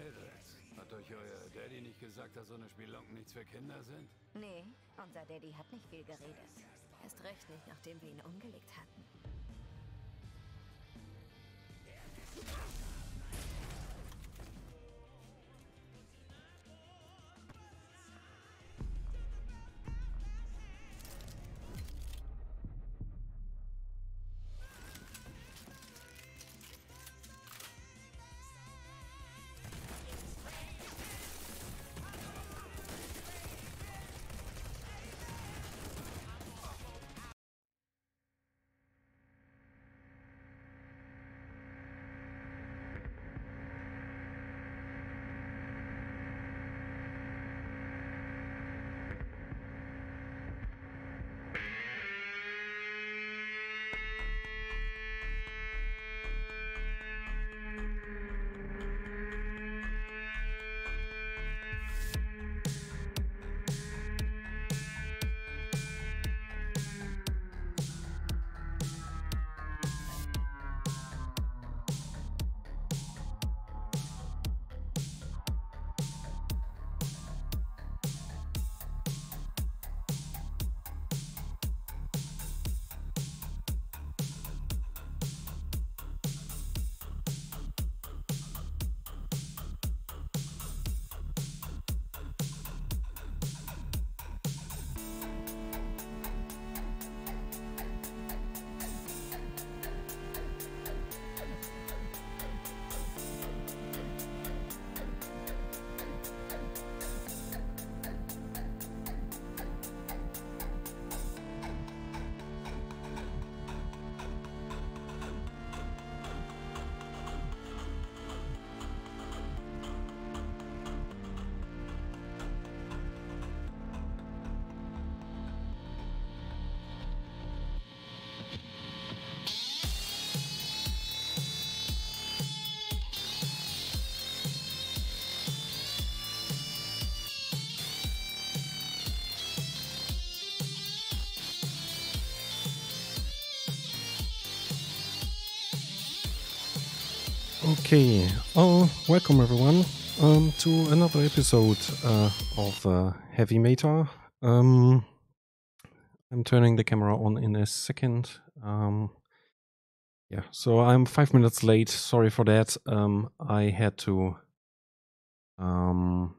Mädels, hat euch euer Daddy nicht gesagt, dass so eine Spielonken nichts für Kinder sind? Nee, unser Daddy hat nicht viel geredet. Erst recht nicht, nachdem wir ihn umgelegt hatten. Okay, oh, welcome everyone um, to another episode uh, of uh, Heavy Meta. Um, I'm turning the camera on in a second. Um, yeah, so I'm five minutes late. Sorry for that. Um, I had to um,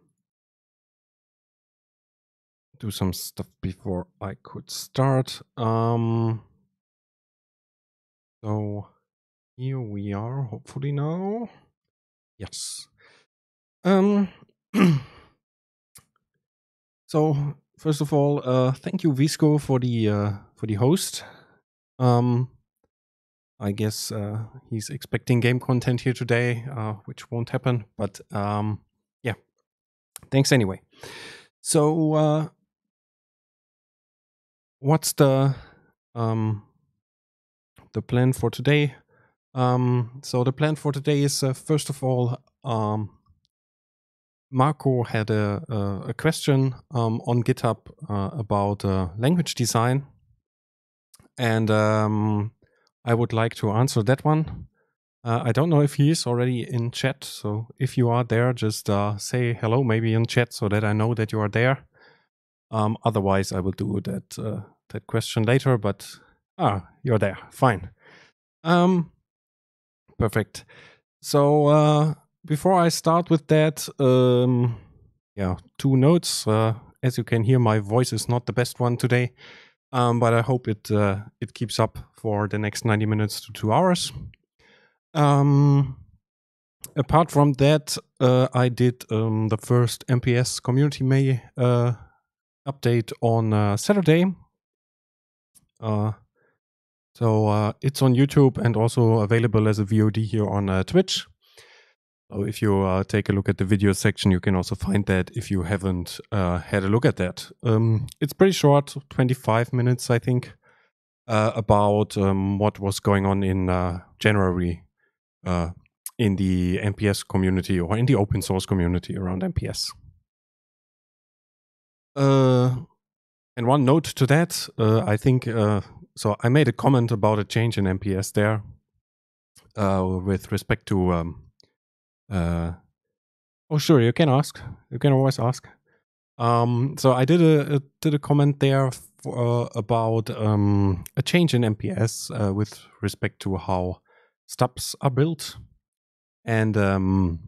do some stuff before I could start. Um, so here we are, hopefully now. Yes. Um. so first of all, uh, thank you Visco for the uh, for the host. Um, I guess uh, he's expecting game content here today, uh, which won't happen. But um, yeah, thanks anyway. So, uh, what's the um, the plan for today? Um, so the plan for today is uh, first of all, um, Marco had a, a, a question um, on GitHub uh, about uh, language design, and um, I would like to answer that one. Uh, I don't know if he is already in chat, so if you are there, just uh, say hello, maybe in chat, so that I know that you are there. Um, otherwise, I will do that uh, that question later. But ah, you're there, fine. Um, perfect. So uh, before I start with that, um, yeah, two notes. Uh, as you can hear, my voice is not the best one today, um, but I hope it uh, it keeps up for the next ninety minutes to two hours. Um, apart from that, uh, I did um, the first MPS Community May uh, update on uh, Saturday. Uh, so uh, it's on YouTube and also available as a VOD here on uh, Twitch. So if you uh, take a look at the video section, you can also find that if you haven't uh, had a look at that. Um, it's pretty short, 25 minutes, I think, uh, about um, what was going on in January uh, in the NPS community or in the open source community around NPS. and one note to that, I think so I made a comment about a change in MPS there uh, with respect to. Um, uh, oh, sure, you can ask. You can always ask. Um, so I did a, a, did a comment there for, uh, about um, a change in MPS uh, with respect to how stubs are built, and um,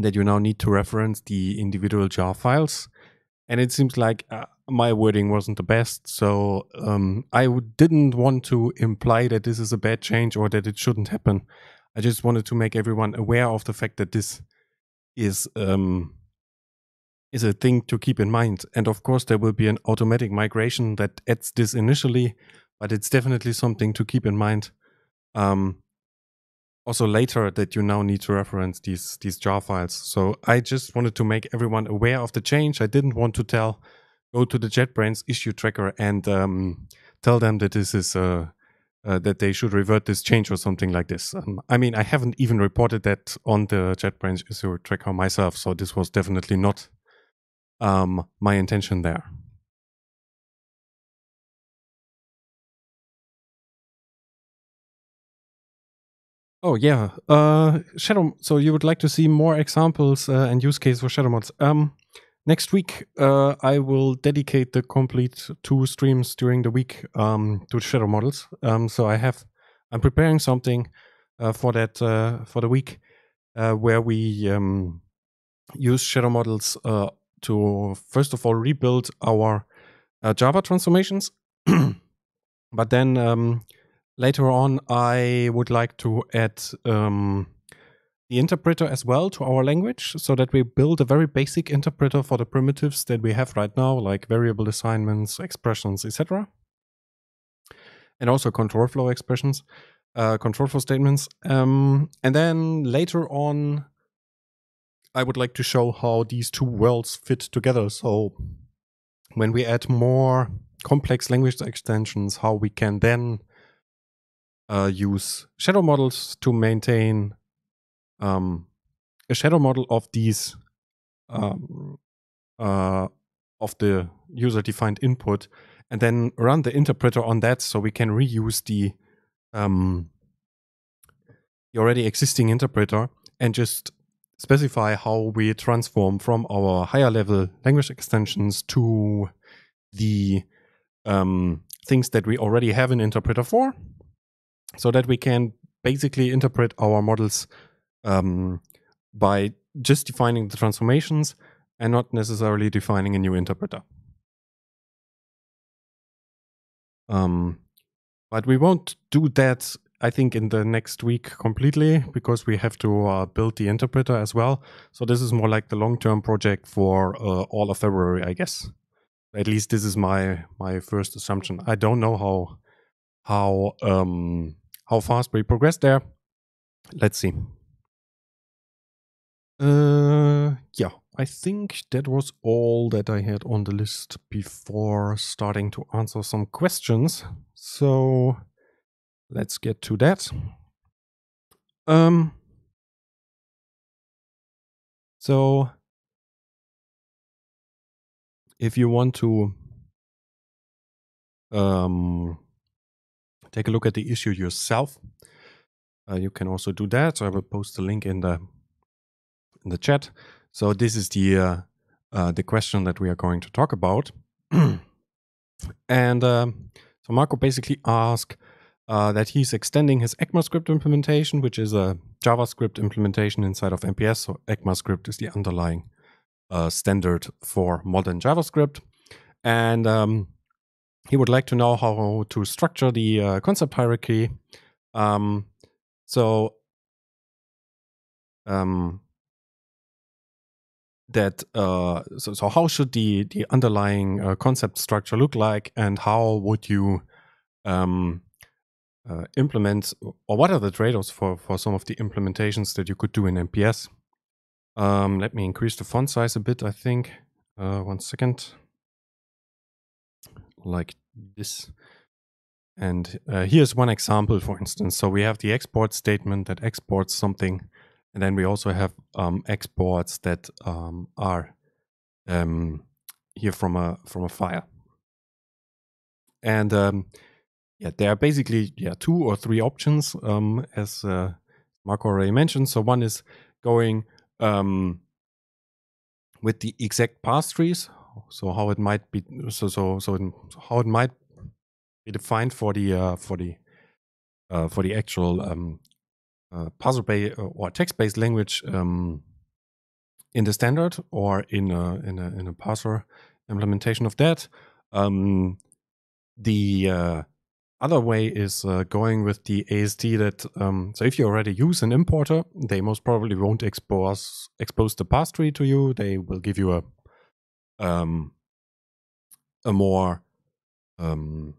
that you now need to reference the individual jar files. And it seems like uh, my wording wasn't the best, so um, I w- didn't want to imply that this is a bad change or that it shouldn't happen. I just wanted to make everyone aware of the fact that this is um, is a thing to keep in mind. And of course, there will be an automatic migration that adds this initially, but it's definitely something to keep in mind. Um, also later that you now need to reference these these jar files. So I just wanted to make everyone aware of the change. I didn't want to tell go to the JetBrains issue tracker and um, tell them that this is uh, uh, that they should revert this change or something like this. Um, I mean, I haven't even reported that on the JetBrains issue tracker myself, so this was definitely not um, my intention there. Oh yeah, uh, Shadow. So you would like to see more examples uh, and use case for shadow mods? Um, Next week, uh, I will dedicate the complete two streams during the week um, to shadow models. Um, so I have, I'm preparing something uh, for that uh, for the week uh, where we um, use shadow models uh, to first of all rebuild our Java transformations, but then um, later on I would like to add um, the interpreter as well to our language so that we build a very basic interpreter for the primitives that we have right now, like variable assignments, expressions, etc. And also control flow expressions, uh, control flow statements. Um, and then later on, I would like to show how these two worlds fit together. So when we add more complex language extensions, how we can then uh, use shadow models to maintain um, a shadow model of these um, uh, of the user-defined input, and then run the interpreter on that, so we can reuse the um, the already existing interpreter and just specify how we transform from our higher level language extensions to the um, things that we already have an interpreter for so that we can basically interpret our models um, by just defining the transformations and not necessarily defining a new interpreter. Um, but we won't do that, I think, in the next week completely because we have to uh, build the interpreter as well. So this is more like the long-term project for uh, all of February, I guess. At least this is my my first assumption. I don't know how how um, how fast we progress there. Let's see. Uh, yeah, I think that was all that I had on the list before starting to answer some questions. So let's get to that. Um, so if you want to um, take a look at the issue yourself, uh, you can also do that. So I will post the link in the in the chat. So this is the uh, uh, the question that we are going to talk about. and um, so Marco basically asked uh, that he's extending his ECMAScript implementation, which is a JavaScript implementation inside of MPS. So ECMAScript is the underlying uh, standard for modern JavaScript. And um, he would like to know how to structure the uh, concept hierarchy. Um, so um, that uh, so, so how should the the underlying uh, concept structure look like and how would you um, uh, implement or what are the trade-offs for for some of the implementations that you could do in MPS? um, let me increase the font size a bit i think uh, one second like this and uh, here's one example for instance so we have the export statement that exports something and then we also have um, exports that um, are um, here from a from a file. And um, yeah, there are basically yeah two or three options um, as uh, Mark already mentioned. So one is going um, with the exact path trees. So how it might be so so so, how it might be defined for the uh, for the uh, for the actual uh, puzzle-based uh, or text-based language um, in the standard or in a, in a, in a parser implementation of that. Um, the uh, other way is uh, going with the AST. that, um, so if you already use an importer, they most probably won't expose, expose the parse tree to you. They will give you a, um, a more, um,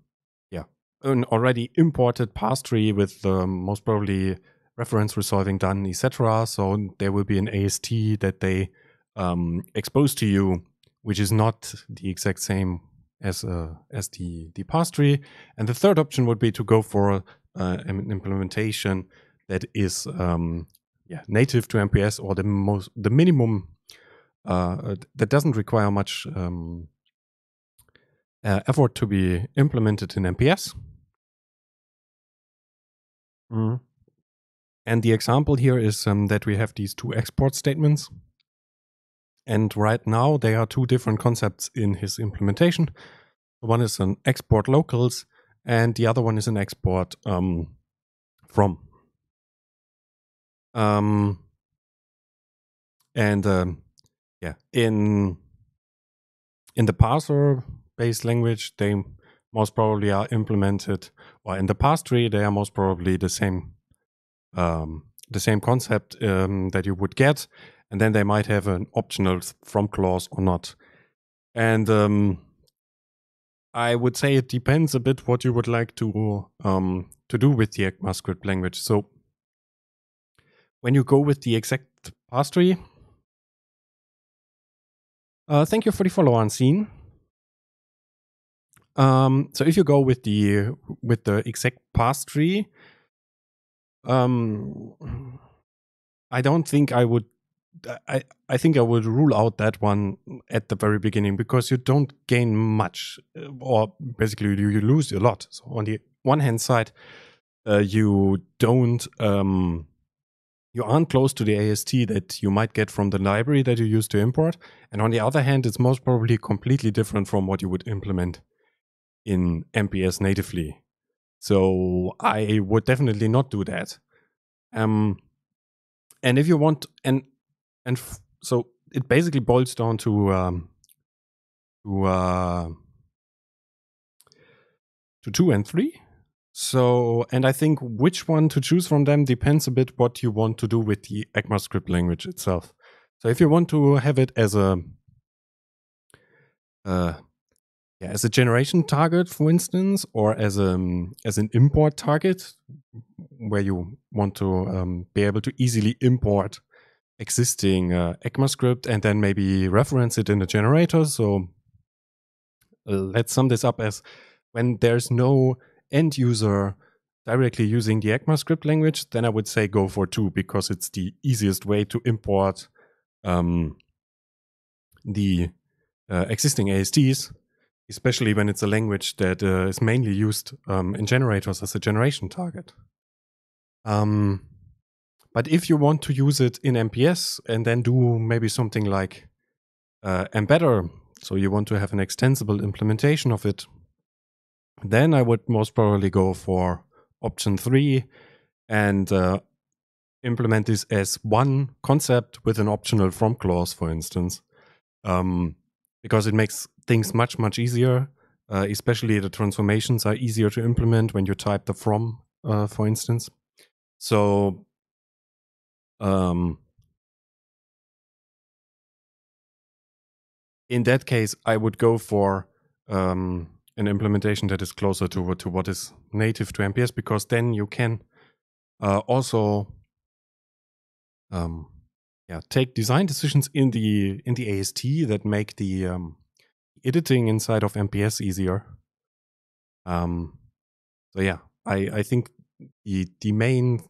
yeah, an already imported parse tree with um, most probably reference resolving done, etc. So there will be an AST that they um, expose to you, which is not the exact same as uh, as the the parse tree. And the third option would be to go for uh, an implementation that is um, yeah native to MPS or the most the minimum uh, that doesn't require much um, uh, effort to be implemented in MPS. Mm. Mm-hmm. And the example here is um, that we have these two export statements. And right now, they are two different concepts in his implementation. One is an export locals, and the other one is an export um, from. Um, and um, yeah, in in the parser-based language, they most probably are implemented, or in the parse tree, they are most probably the same um, the same concept um, that you would get, and then they might have an optional from clause or not. And um, I would say it depends a bit what you would like to um, to do with the ECMAScript language. So when you go with the exact parse tree, uh, thank you for the follow on scene. Um, so if you go with the with the exact pass tree, um, I don't think I would. Uh, I I think I would rule out that one at the very beginning because you don't gain much, uh, or basically you, you lose a lot. So on the one hand side, uh, you don't um, you aren't close to the AST that you might get from the library that you use to import, and on the other hand, it's most probably completely different from what you would implement in MPS natively so I would definitely not do that. Um, and if you want, and and f- so it basically boils down to um, to uh, to two and three. So, and I think which one to choose from them depends a bit what you want to do with the ECMAScript language itself. So, if you want to have it as a uh, yeah, as a generation target, for instance, or as a um, as an import target, where you want to um, be able to easily import existing uh, ECMAScript and then maybe reference it in the generator. So uh, let's sum this up as when there's no end user directly using the ECMAScript language, then I would say go for two because it's the easiest way to import um, the uh, existing ASTs especially when it's a language that uh, is mainly used um, in generators as a generation target. Um, but if you want to use it in MPS and then do maybe something like uh, embedder, so you want to have an extensible implementation of it, then I would most probably go for option three and uh, implement this as one concept with an optional from clause, for instance. Um, because it makes things much much easier. Uh, especially the transformations are easier to implement when you type the from, uh, for instance. So, um, in that case, I would go for um, an implementation that is closer to to what is native to MPS because then you can uh, also um, yeah, take design decisions in the in the AST that make the um, editing inside of MPS easier. Um, so yeah, I I think the the main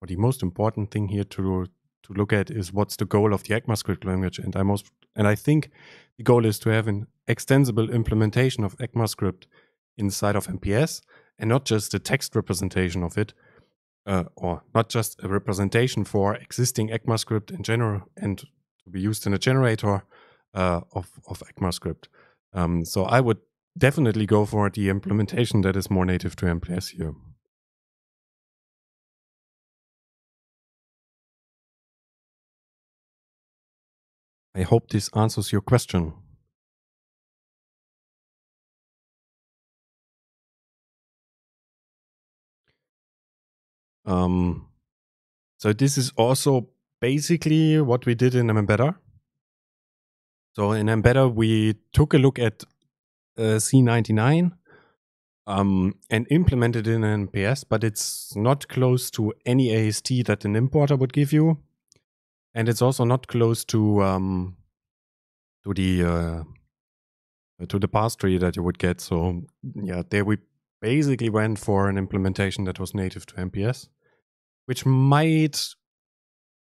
or the most important thing here to to look at is what's the goal of the ECMAScript language, and I most and I think the goal is to have an extensible implementation of ECMAScript inside of MPS and not just the text representation of it, uh, or not just a representation for existing ECMAScript in general and to be used in a generator uh, of, of ECMAScript. Um, so I would definitely go for the implementation that is more native to MPS here. I hope this answers your question. Um, so this is also basically what we did in Embedder. So in Embedder, we took a look at uh, C99 um, and implemented in an NPS, but it's not close to any AST that an importer would give you. And it's also not close to um, to the uh, to the pass tree that you would get. So yeah, there we basically went for an implementation that was native to MPS, which might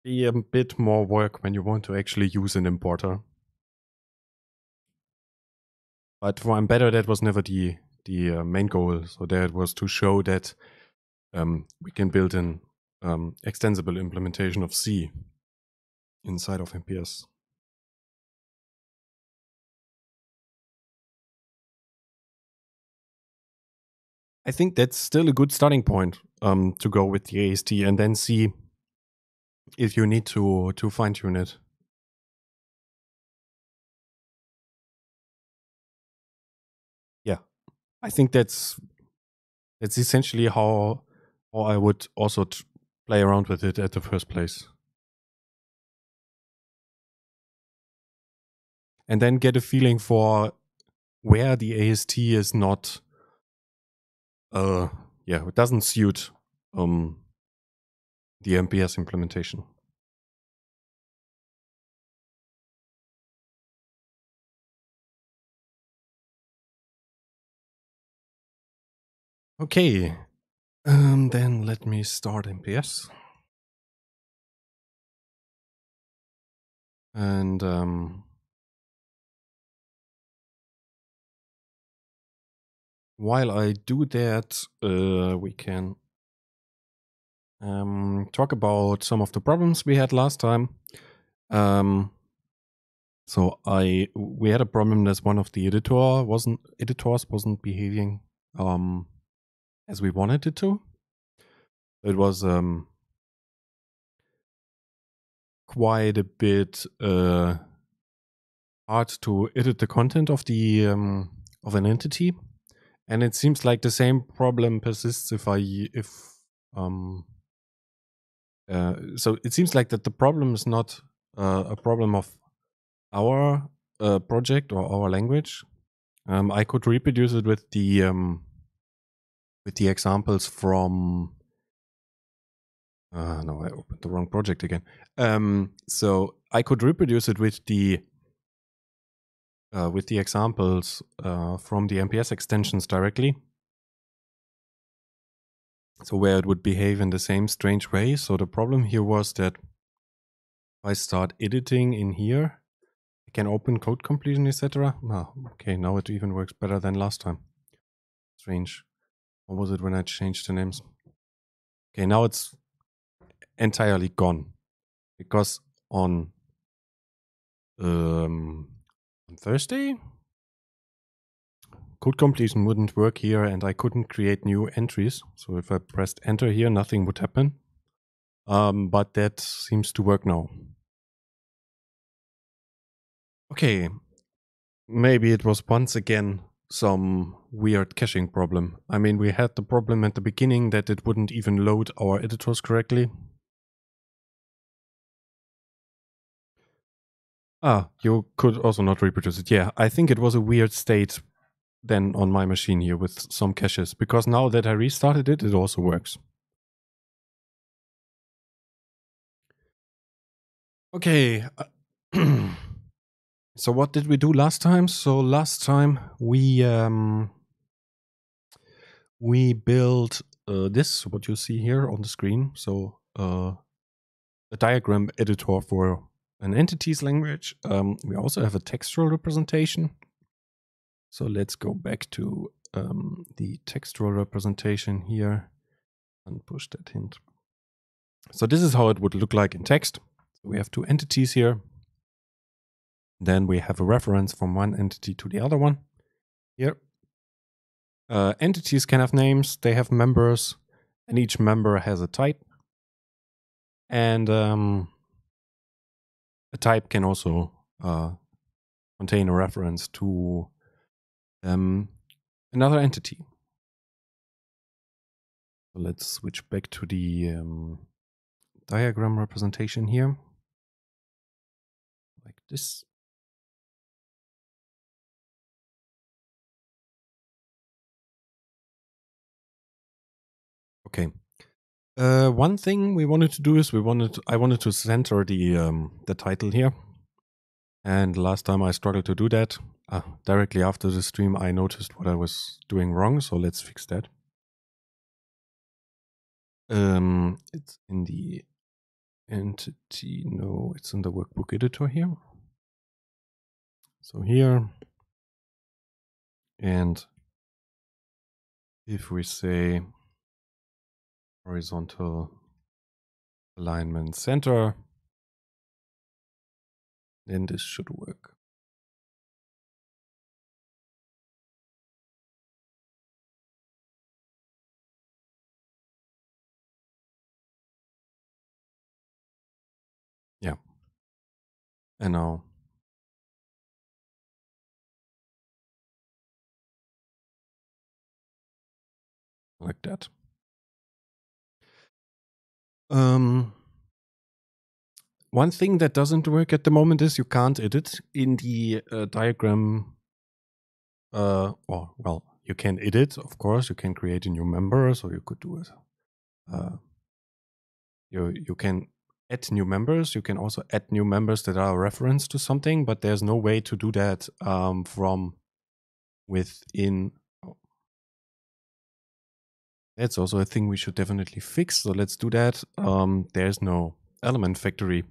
be a bit more work when you want to actually use an importer. But for better, that was never the the uh, main goal. So that was to show that um, we can build an um, extensible implementation of C inside of MPS. I think that's still a good starting point um, to go with the AST and then see if you need to to fine tune it. Yeah, I think that's that's essentially how how I would also play around with it at the first place. And then get a feeling for where the AST is not uh, äh, yeah, it doesn't suit um, the MPS implementation. Okay, um, then let me start MPS. And um, while I do that, uh, we can um, talk about some of the problems we had last time. Um, so I we had a problem that one of the editor wasn't editors wasn't behaving um, as we wanted it to. It was um, quite a bit uh, hard to edit the content of the um, of an entity and it seems like the same problem persists if i if um uh, so it seems like that the problem is not uh, a problem of our uh, project or our language um, i could reproduce it with the um, with the examples from uh, no i opened the wrong project again um, so i could reproduce it with the uh, with the examples uh, from the MPS extensions directly. So where it would behave in the same strange way. So the problem here was that I start editing in here, I can open code completion, etc. Ah, okay, now it even works better than last time. Strange. What was it when I changed the names? Okay, now it's entirely gone because on um, on Thursday. Code completion wouldn't work here and I couldn't create new entries. So if I pressed enter here, nothing would happen. Um, but that seems to work now. Okay, maybe it was once again some weird caching problem. I mean, we had the problem at the beginning that it wouldn't even load our editors correctly. Ah, you could also not reproduce it. Yeah, I think it was a weird state then on my machine here with some caches because now that I restarted it, it also works. Okay. Uh, so what did we do last time? So last time we um we built uh, this what you see here on the screen. So uh, a diagram editor for an entities language. Um, we also have a textual representation. So let's go back to um, the textual representation here and push that hint. So this is how it would look like in text. So we have two entities here. Then we have a reference from one entity to the other one here. Uh, entities can have names, they have members, and each member has a type. And um, a type can also uh, contain a reference to um, another entity. So let's switch back to the um, diagram representation here, like this. Okay, uh, one thing we wanted to do is we wanted to, I wanted to center the um, the title here, and last time I struggled to do that. Uh, directly after the stream, I noticed what I was doing wrong, so let's fix that. Um, it's in the entity. No, it's in the workbook editor here. So here, and if we say horizontal alignment center. Then this should work. Yeah. And now like that. Um, one thing that doesn't work at the moment is you can't edit in the uh, diagram. Uh, or well, you can edit, of course. You can create a new member, so you could do it. Uh, you you can add new members. You can also add new members that are referenced to something, but there's no way to do that um, from within that's also a thing we should definitely fix. So let's do that. Um, there's no element factory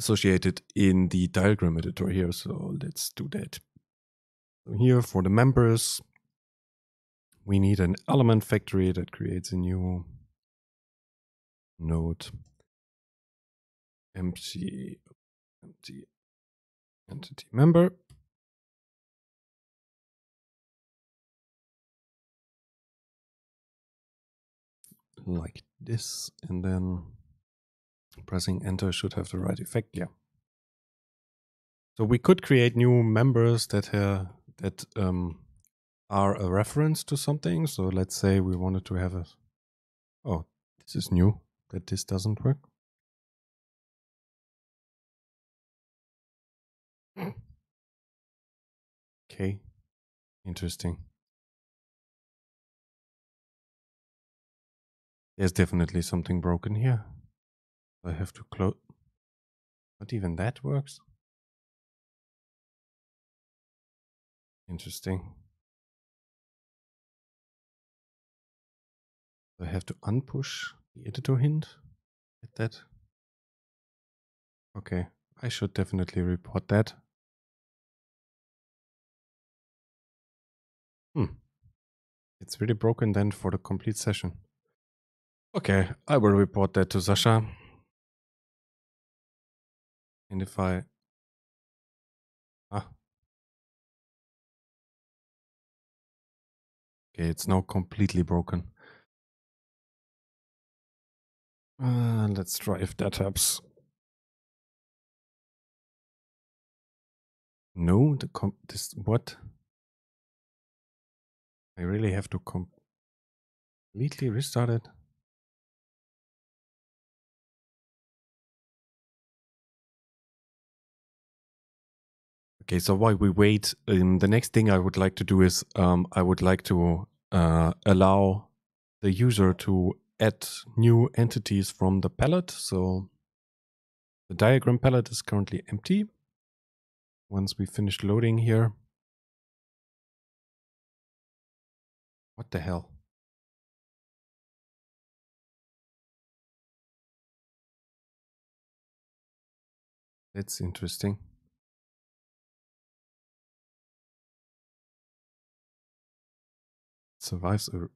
associated in the diagram editor here. So let's do that. Here for the members, we need an element factory that creates a new node. Empty, empty entity member. like this, and then pressing enter should have the right effect. Yeah. So we could create new members that that um, are a reference to something. So let's say we wanted to have a. Oh, this is new. That this doesn't work. Hmm. Okay. Interesting. There's definitely something broken here. I have to close. Not even that works. Interesting. I have to unpush the editor hint at that. Okay, I should definitely report that. Hmm. It's really broken then for the complete session. Okay, I will report that to Sasha. And if I... Ah. Okay, it's now completely broken. Uh, let's try if that helps. No, the com this what? I really have to com completely restart it. Okay, so while we wait, um, the next thing I would like to do is um, I would like to uh, allow the user to add new entities from the palette. So the diagram palette is currently empty. Once we finish loading here. What the hell? That's interesting. survives a.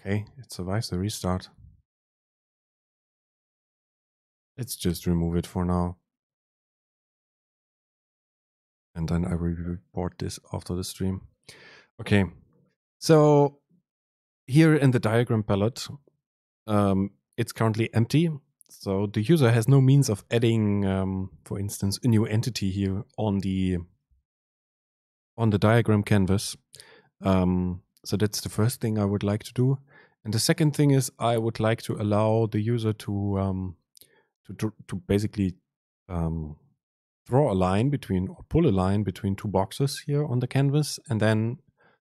Okay, it survives a restart. Let's just remove it for now. And then I will report this after the stream. Okay, so here in the diagram palette, um, it's currently empty. So the user has no means of adding, um, for instance, a new entity here on the on the diagram canvas. Um, so that's the first thing I would like to do. And the second thing is I would like to allow the user to um, to, to basically um, draw a line between or pull a line between two boxes here on the canvas, and then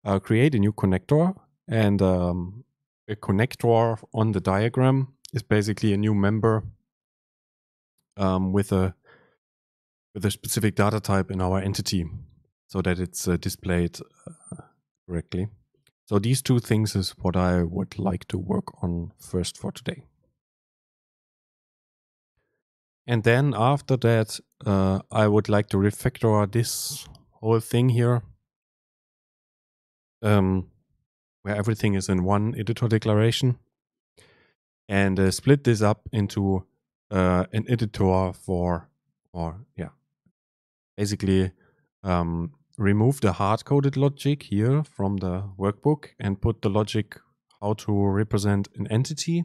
uh, create a new connector. And um, a connector on the diagram is basically a new member um, with a with a specific data type in our entity so that it's uh, displayed uh, correctly. So these two things is what I would like to work on first for today. And then after that, uh, I would like to refactor this whole thing here, um, where everything is in one editor declaration, and uh, split this up into uh, an editor for, or yeah, basically um, remove the hard-coded logic here from the workbook and put the logic how to represent an entity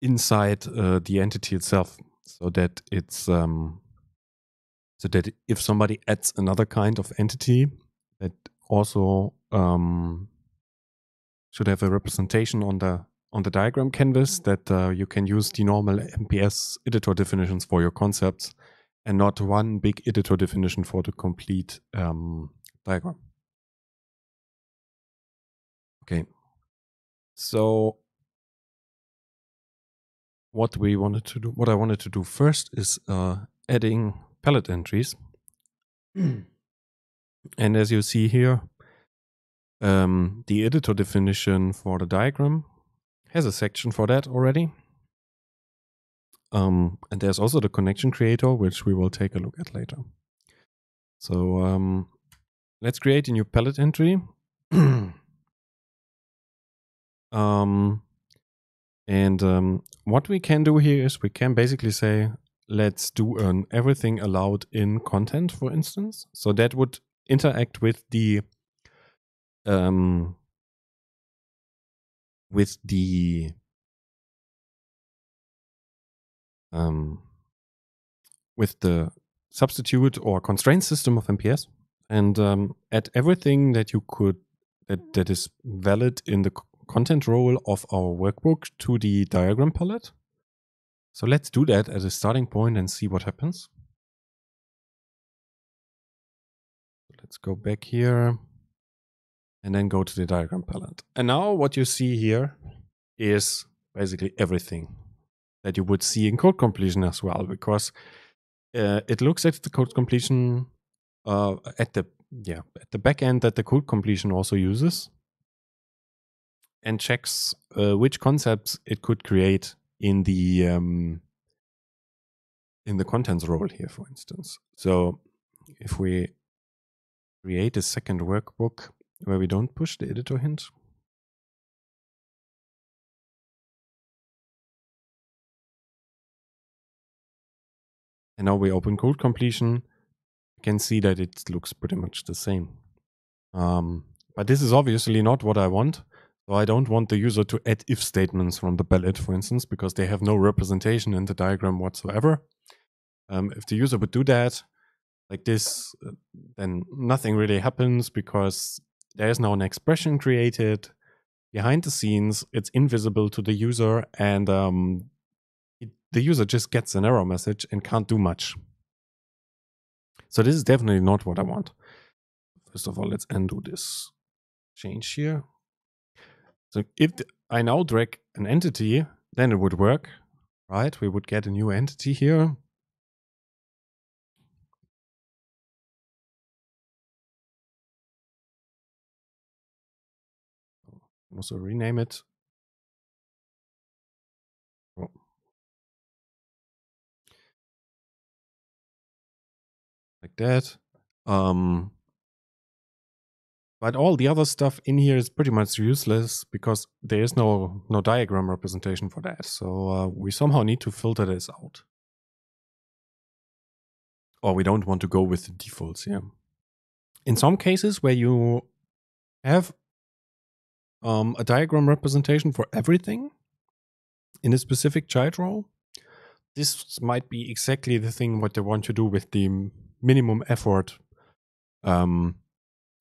inside uh, the entity itself so that it's um, so that if somebody adds another kind of entity that also um, should have a representation on the on the diagram canvas that uh, you can use the normal MPS editor definitions for your concepts and not one big editor definition for the complete um, diagram. Okay, so what we wanted to do, what I wanted to do first is uh, adding palette entries. and as you see here, um, the editor definition for the diagram has a section for that already. Um, and there's also the connection creator, which we will take a look at later. So um, let's create a new palette entry. um, and um, what we can do here is we can basically say, let's do an everything allowed in content, for instance. So that would interact with the um, with the um, with the substitute or constraint system of MPS and um, add everything that you could that, that is valid in the content role of our workbook to the diagram palette. So let's do that as a starting point and see what happens. Let's go back here and then go to the diagram palette. And now what you see here is basically everything that you would see in code completion as well, because uh, it looks at the code completion uh, at the yeah at the back end that the code completion also uses, and checks uh, which concepts it could create in the um, in the contents role here, for instance. So if we create a second workbook where we don't push the editor hint, And now we open code completion. You can see that it looks pretty much the same. Um, but this is obviously not what I want. So I don't want the user to add if statements from the bell for instance, because they have no representation in the diagram whatsoever. Um, if the user would do that like this, uh, then nothing really happens because there is now an expression created behind the scenes. It's invisible to the user and um, the user just gets an error message and can't do much. So this is definitely not what I want. First of all, let's undo this change here. So if I now drag an entity, then it would work, right? We would get a new entity here. also rename it like that. Um, but all the other stuff in here is pretty much useless because there is no, no diagram representation for that. So uh, we somehow need to filter this out. Or we don't want to go with the defaults, yeah. In some cases where you have um, a diagram representation for everything in a specific child role, this might be exactly the thing what they want to do with the minimum effort um,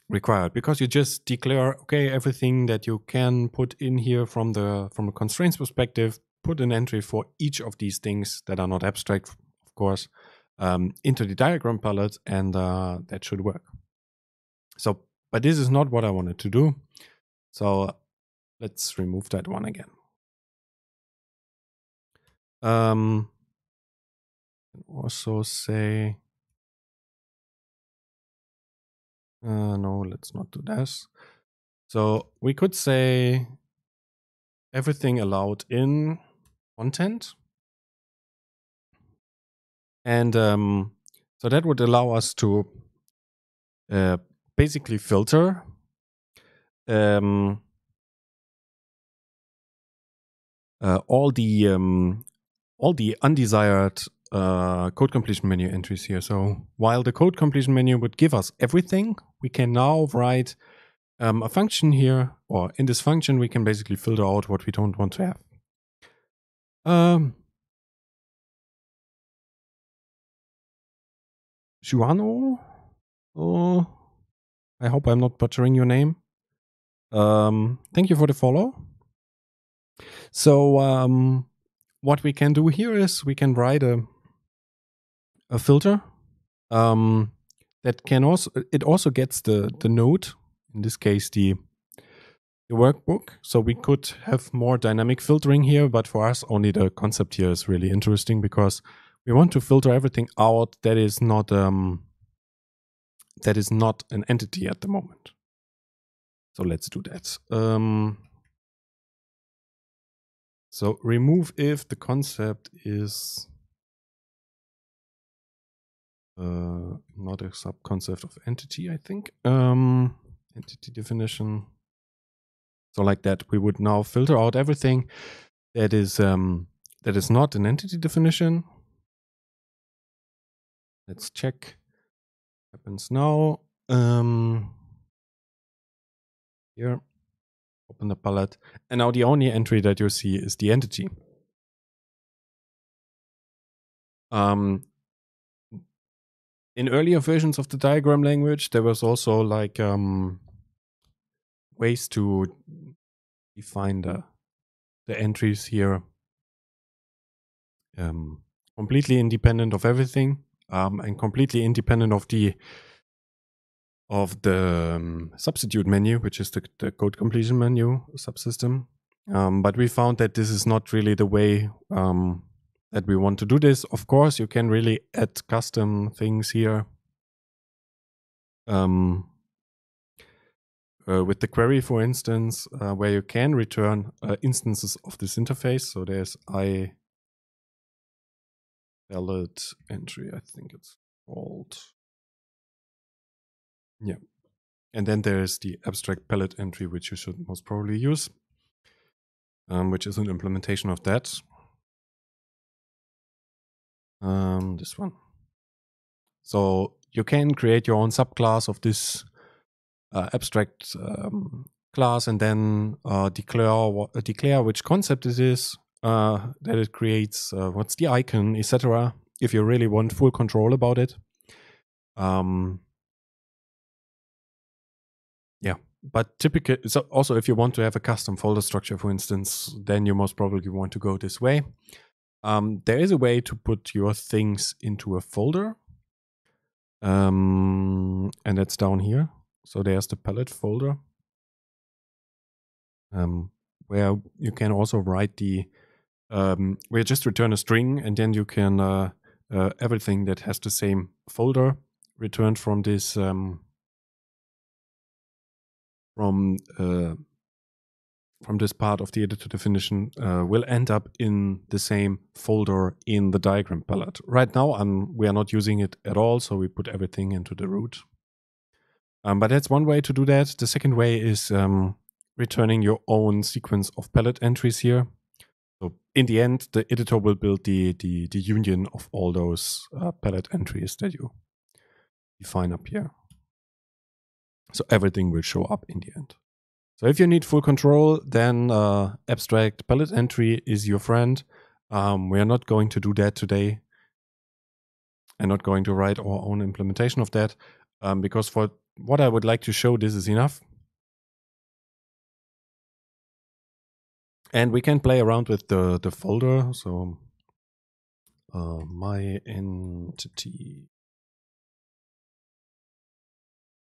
required because you just declare okay everything that you can put in here from the from a constraints perspective put an entry for each of these things that are not abstract of course um, into the diagram palette and uh, that should work so but this is not what i wanted to do so let's remove that one again um also say Uh, no, let's not do this. So we could say everything allowed in content. And um, so that would allow us to uh, basically filter um, uh, all the um, all the undesired uh, code completion menu entries here. So while the code completion menu would give us everything, we can now write um, a function here, or in this function, we can basically filter out what we don't want to have. Um, Juano? Oh, I hope I'm not butchering your name. Um, thank you for the follow. So um, what we can do here is we can write a a filter um, that can also it also gets the the node in this case the the workbook. So we could have more dynamic filtering here, but for us only the concept here is really interesting because we want to filter everything out that is not um, that is not an entity at the moment. So let's do that. Um, so remove if the concept is uh, not a subconcept of entity, I think. Um, entity definition. So like that, we would now filter out everything that is um, that is not an entity definition. Let's check. Happens now. Um, here, open the palette, and now the only entry that you see is the entity. Um, in earlier versions of the diagram language, there was also like um, ways to define the the entries here um, completely independent of everything um, and completely independent of the of the um, substitute menu, which is the, the code completion menu subsystem. Mm. Um, but we found that this is not really the way um, that we want to do this. Of course, you can really add custom things here um, uh, with the query, for instance, uh, where you can return uh, instances of this interface. So there's I valid entry, I think it's called. Yeah. And then there's the abstract palette entry, which you should most probably use, um, which is an implementation of that um, this one. So you can create your own subclass of this uh, abstract um, class and then uh, declare what, uh, declare which concept it is uh, that it creates, uh, what's the icon, etc. If you really want full control about it. Um, yeah, but typically, so also if you want to have a custom folder structure, for instance, then you most probably want to go this way. Um, there is a way to put your things into a folder. Um, and that's down here. So there's the palette folder. Um, where you can also write the, um, where just return a string and then you can, uh, uh, everything that has the same folder returned from this, um, from, uh, from this part of the editor definition uh, will end up in the same folder in the diagram palette. Right now, um, we are not using it at all, so we put everything into the root. Um, but that's one way to do that. The second way is um, returning your own sequence of palette entries here. So in the end, the editor will build the, the, the union of all those uh, palette entries that you define up here. So everything will show up in the end. So if you need full control, then uh, abstract palette entry is your friend. Um, we are not going to do that today. and not going to write our own implementation of that um, because for what I would like to show, this is enough. And we can play around with the, the folder. So uh, my entity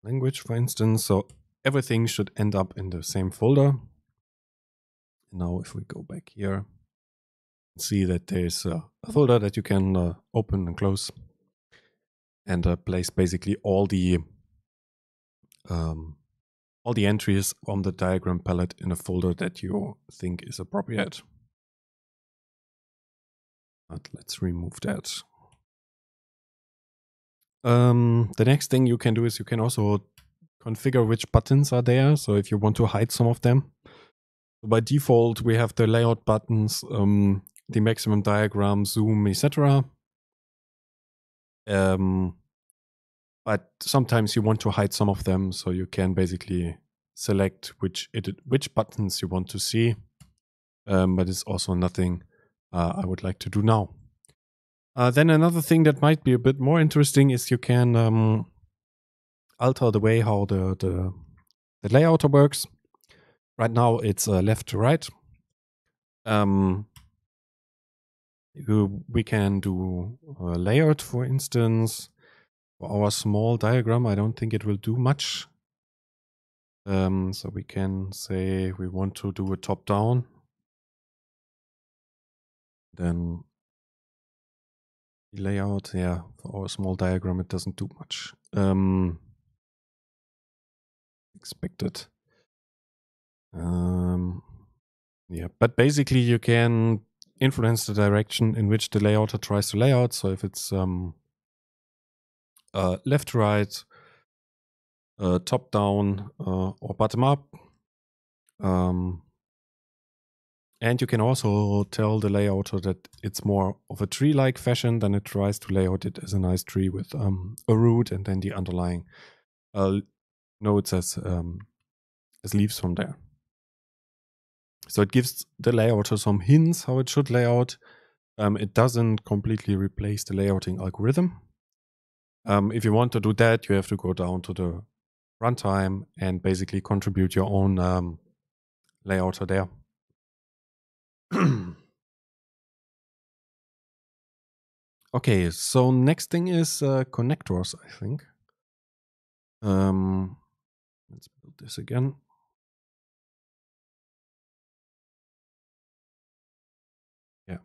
language, for instance. So everything should end up in the same folder. Now, if we go back here, see that there's a, folder that you can uh, open and close and uh, place basically all the um, all the entries on the diagram palette in a folder that you think is appropriate. But let's remove that. Um, the next thing you can do is you can also configure which buttons are there. So if you want to hide some of them. So by default, we have the layout buttons, um, the maximum diagram, zoom, etc. Um, but sometimes you want to hide some of them, so you can basically select which edit, which buttons you want to see. Um, but it's also nothing uh, I would like to do now. Uh, then another thing that might be a bit more interesting is you can um, alter the way how the, the, the layout works. Right now it's uh, left to right. Um, we can do layout, for instance. For our small diagram, I don't think it will do much. Um, so we can say we want to do a top down. Then layout, yeah, for our small diagram, it doesn't do much. Um, expected. Um, yeah, but basically you can influence the direction in which the layouter tries to lay out. So if it's um, uh, left to right, uh, top down, uh, or bottom up. Um, and you can also tell the layouter that it's more of a tree-like fashion than it tries to lay out it as a nice tree with um, a root and then the underlying uh, nodes as, um, as leaves from there. So it gives the layout some hints how it should lay out. Um, it doesn't completely replace the layouting algorithm. Um, if you want to do that, you have to go down to the runtime and basically contribute your own um, layout there. okay, so next thing is uh, connectors, I think. Um, Let's build this again. Yeah.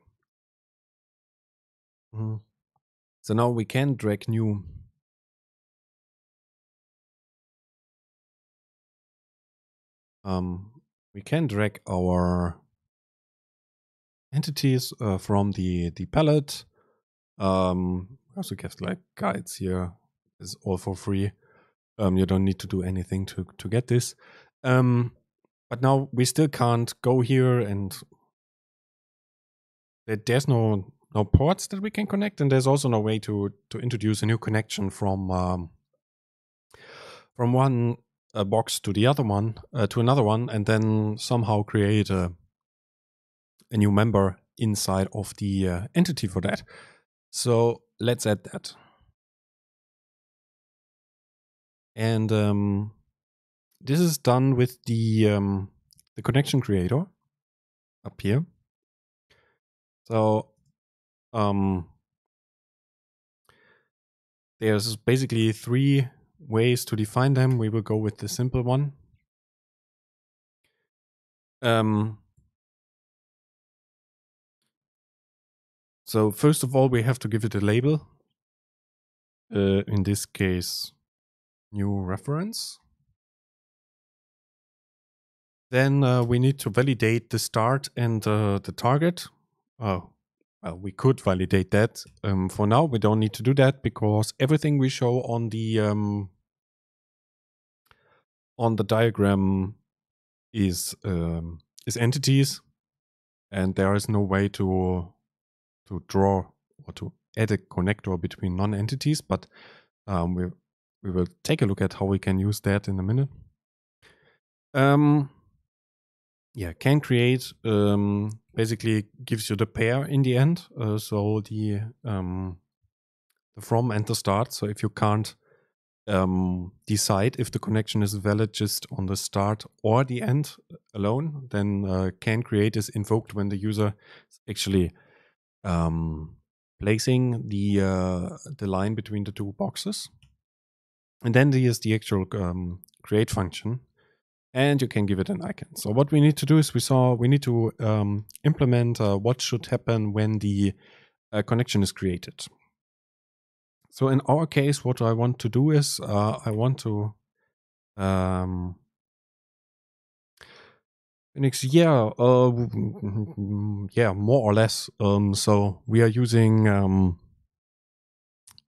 Mm. So now we can drag new um, we can drag our entities uh, from the the palette. Um, I also guess like guides here is all for free. Um, you don't need to do anything to to get this. Um, but now we still can't go here, and there's no no ports that we can connect, and there's also no way to to introduce a new connection from um, from one uh, box to the other one uh, to another one, and then somehow create a a new member inside of the uh, entity for that. So let's add that. and um, this is done with the um, the connection creator up here. So um, there's basically three ways to define them. We will go with the simple one. Um, so first of all, we have to give it a label. Uh, in this case, new reference. Then uh, we need to validate the start and uh, the target. Oh, well, we could validate that. Um, for now, we don't need to do that because everything we show on the um, on the diagram is um, is entities, and there is no way to to draw or to add a connector between non-entities. But um, we we will take a look at how we can use that in a minute. Um, yeah, can create um, basically gives you the pair in the end. Uh, so the um, the from and the start. So if you can't um, decide if the connection is valid just on the start or the end alone, then uh, can create is invoked when the user is actually um, placing the uh, the line between the two boxes. And then there's the actual um, create function and you can give it an icon. So what we need to do is we saw we need to um, implement uh, what should happen when the uh, connection is created. So in our case, what I want to do is uh, I want to um, yeah, uh, yeah, more or less. Um, so we are using um,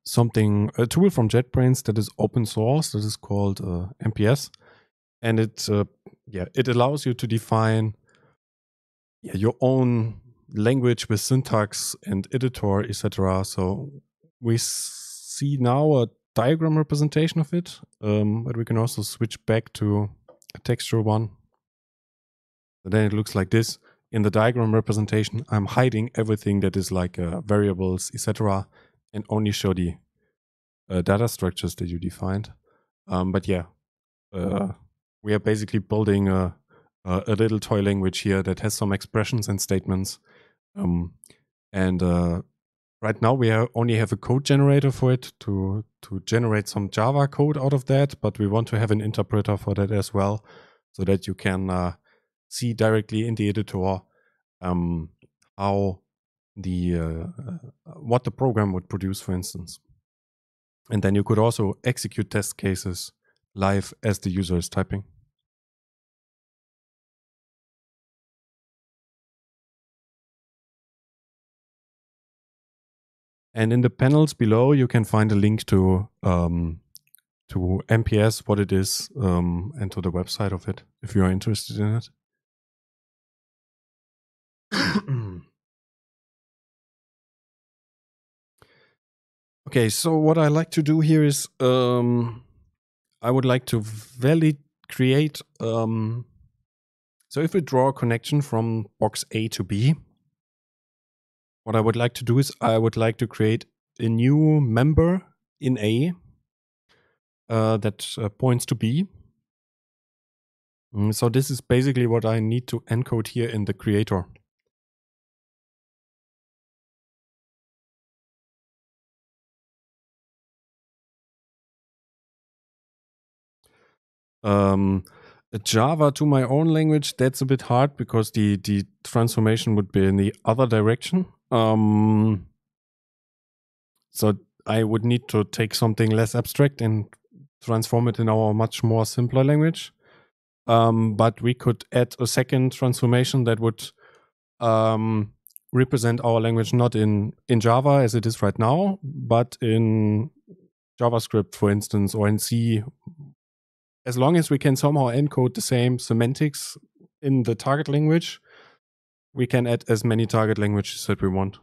something a tool from JetBrains that is open source. that is called uh, MPS, and it uh, yeah it allows you to define yeah, your own language with syntax and editor, etc. So we see now a diagram representation of it, um, but we can also switch back to a texture one. And then it looks like this. In the diagram representation, I'm hiding everything that is like uh, variables, etc and only show the uh, data structures that you defined. Um, but yeah, uh, we are basically building a, a, little toy language here that has some expressions and statements. Um, and uh, right now we only have a code generator for it to to generate some Java code out of that, but we want to have an interpreter for that as well, so that you can uh, see directly in the editor um, how the uh, uh, what the program would produce, for instance. And then you could also execute test cases live as the user is typing. And in the panels below, you can find a link to um, to MPS, what it is, um, and to the website of it if you are interested in it. Okay, so what I like to do here is um, I would like to valid create. Um, so if we draw a connection from box A to B, what I would like to do is I would like to create a new member in A uh, that uh, points to B. Mm, so this is basically what I need to encode here in the creator. um, Java to my own language, that's a bit hard because the the transformation would be in the other direction. Um, so I would need to take something less abstract and transform it in our much more simpler language. Um, but we could add a second transformation that would um, represent our language not in in Java as it is right now, but in JavaScript, for instance, or in C, as long as we can somehow encode the same semantics in the target language, we can add as many target languages that we want.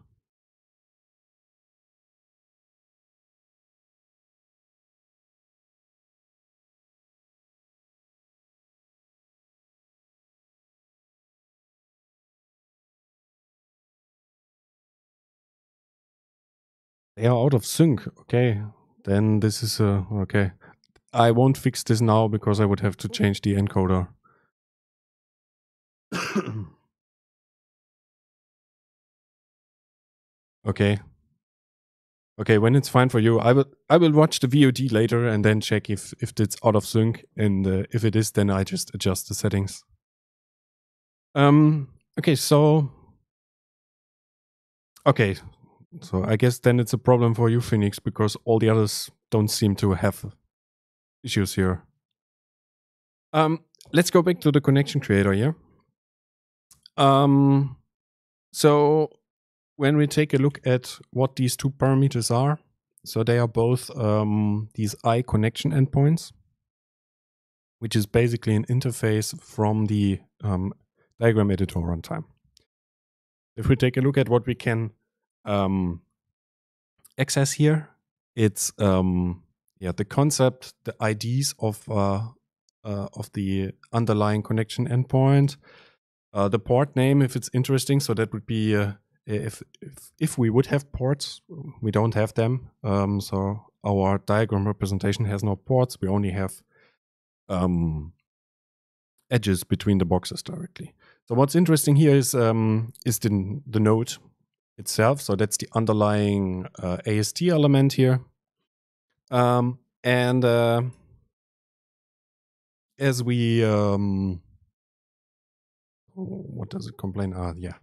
They are out of sync. Okay. Then this is a, okay. I won't fix this now because I would have to change the encoder. okay. Okay, when it's fine for you, I will I will watch the VOD later and then check if if it's out of sync and uh, if it is then I just adjust the settings. Um okay, so Okay. So I guess then it's a problem for you Phoenix because all the others don't seem to have issues here. Um, let's go back to the connection creator here. Um, so when we take a look at what these two parameters are, so they are both um, these I connection endpoints, which is basically an interface from the um, diagram editor runtime. If we take a look at what we can um, access here, it's um, yeah the concept the IDs of uh, uh, of the underlying connection endpoint, uh, the port name if it's interesting. So that would be uh, if, if if we would have ports, we don't have them. Um, so our diagram representation has no ports. We only have um, edges between the boxes directly. So what's interesting here is um, is the the node itself. So that's the underlying uh, AST element here. Um, and uh, as we, um, what does it complain? Ah, yeah.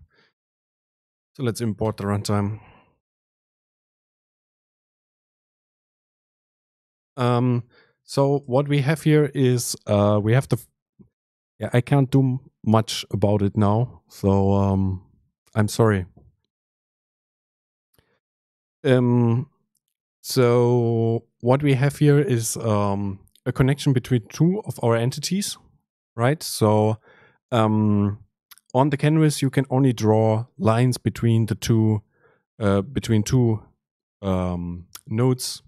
So let's import the runtime. Um, so what we have here is uh, we have the, yeah, I can't do much about it now. So um, I'm sorry. Um, so what we have here is um, a connection between two of our entities, right? So um, on the canvas, you can only draw lines between the two uh, between two um, nodes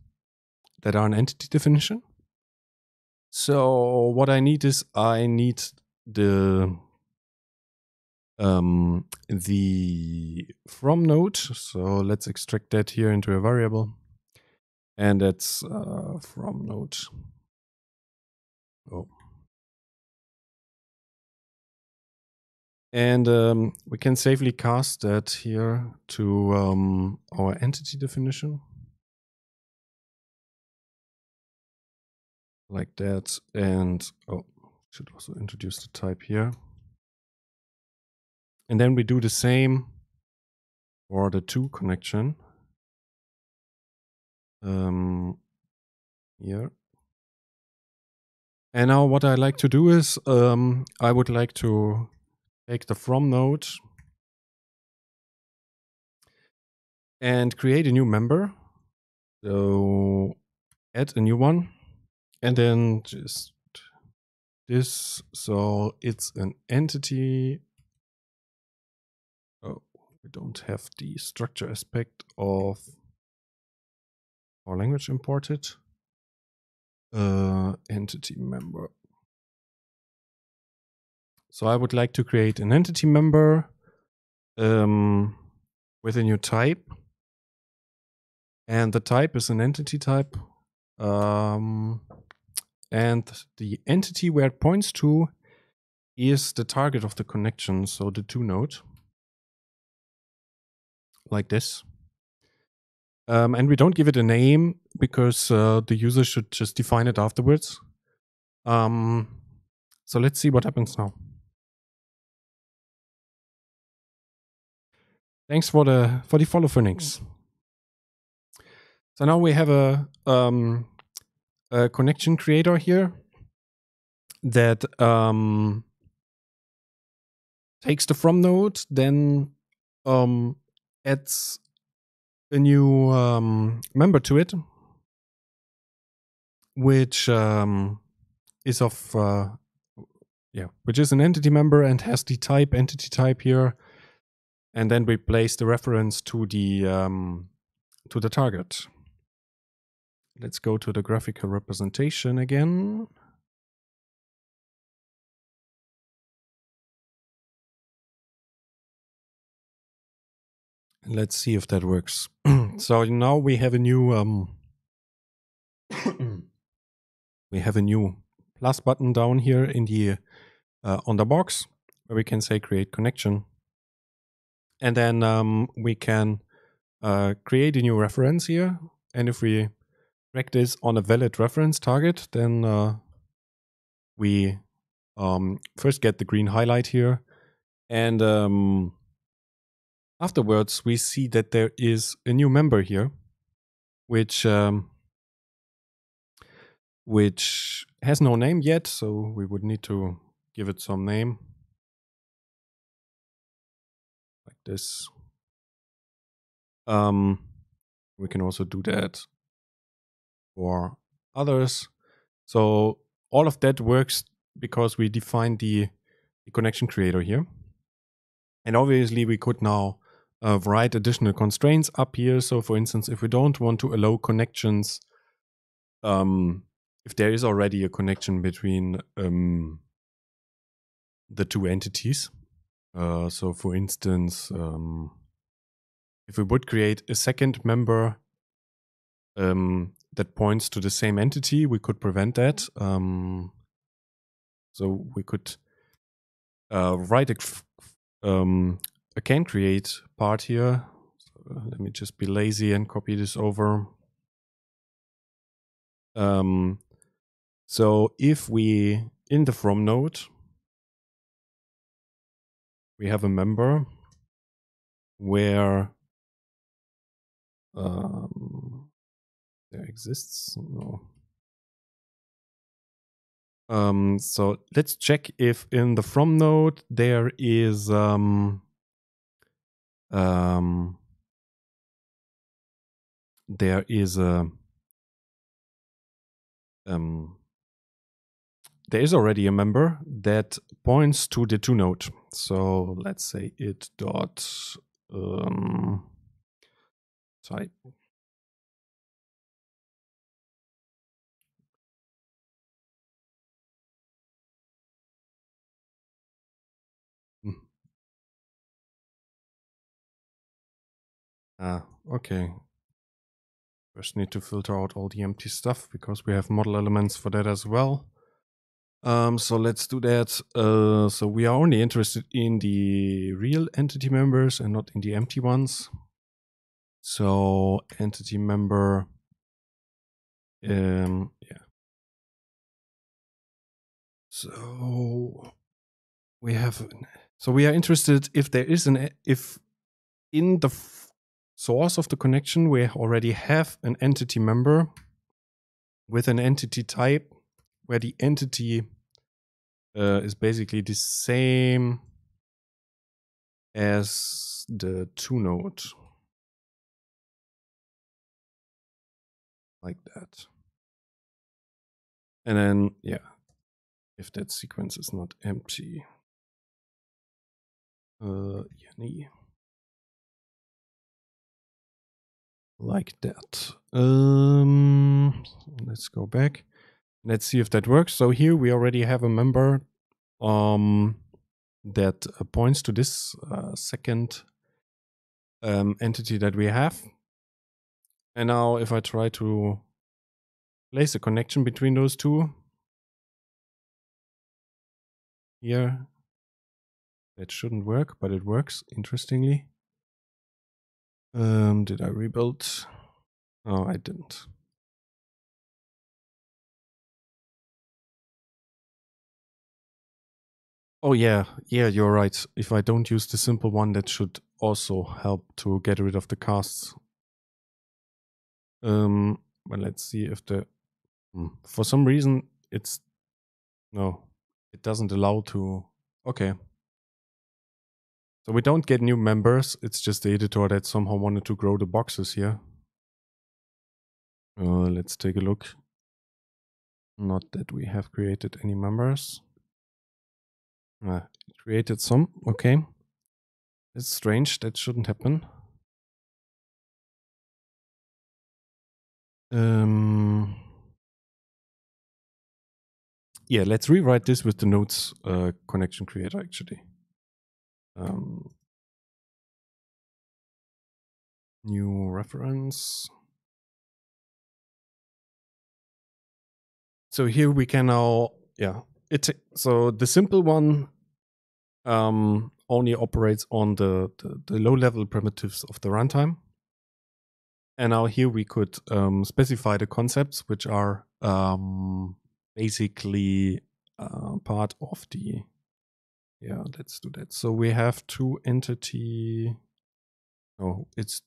that are an entity definition. So what I need is I need the um, the from node. So let's extract that here into a variable and it's uh, from node. Oh. And um, we can safely cast that here to um, our entity definition. Like that. And, oh, should also introduce the type here. And then we do the same for the two connection um, here. And now what I like to do is um, I would like to take the from node and create a new member. So add a new one and then just this. So it's an entity. Oh, we don't have the structure aspect of or language imported. Uh, entity member. So I would like to create an entity member um, with a new type. And the type is an entity type. Um, and the entity where it points to is the target of the connection, so the two node. Like this. Um, and we don't give it a name because uh, the user should just define it afterwards. Um, so let's see what happens now. Thanks for the for the follow Phoenix. So now we have a, um, a connection creator here that um, takes the from node, then um, adds a new um, member to it, which um, is of uh, yeah, which is an entity member and has the type entity type here, and then we place the reference to the um, to the target. Let's go to the graphical representation again. Let's see if that works. so now we have a new um we have a new plus button down here in the uh, on the box where we can say create connection. And then um, we can uh, create a new reference here. And if we drag this on a valid reference target, then uh, we um, first get the green highlight here. And um, Afterwards, we see that there is a new member here, which um, which has no name yet, so we would need to give it some name. Like this. Um, we can also do that for others. So all of that works because we define the, the connection creator here. And obviously we could now uh, write additional constraints up here. So for instance, if we don't want to allow connections, um, if there is already a connection between um, the two entities. Uh, so for instance, um, if we would create a second member um, that points to the same entity, we could prevent that. Um, so we could uh, write a um, I can create part here. So uh, let me just be lazy and copy this over. Um, so if we, in the from node, we have a member where um, there exists no. Um, so let's check if in the from node there is um, um, there is a um, there is already a member that points to the two node. So let's say it dot um, sorry Ah, okay. First need to filter out all the empty stuff because we have model elements for that as well. Um, so let's do that. Uh, so we are only interested in the real entity members and not in the empty ones. So entity member, um, yeah. So we have, so we are interested if there is an, if in the source of the connection, we already have an entity member with an entity type where the entity uh, is basically the same as the two node. Like that. And then, yeah, if that sequence is not empty. Uh, yeah, like that. Um, let's go back. Let's see if that works. So here we already have a member um, that points to this uh, second um, entity that we have. And now if I try to place a connection between those two, here, that shouldn't work, but it works, interestingly. Um, did I rebuild? No, I didn't. Oh yeah, yeah, you're right. If I don't use the simple one, that should also help to get rid of the casts. Um, but let's see if the... Hmm. For some reason, it's... No, it doesn't allow to... Okay, so we don't get new members, it's just the editor that somehow wanted to grow the boxes here. Uh, let's take a look. Not that we have created any members. Uh, created some, okay. It's strange, that shouldn't happen. Um, yeah, let's rewrite this with the nodes uh, connection creator actually. Um, new reference. So here we can now, yeah, it. So the simple one um, only operates on the, the, the low level primitives of the runtime. And now here we could um, specify the concepts, which are um, basically uh, part of the yeah, let's do that. So we have two entity. No, it's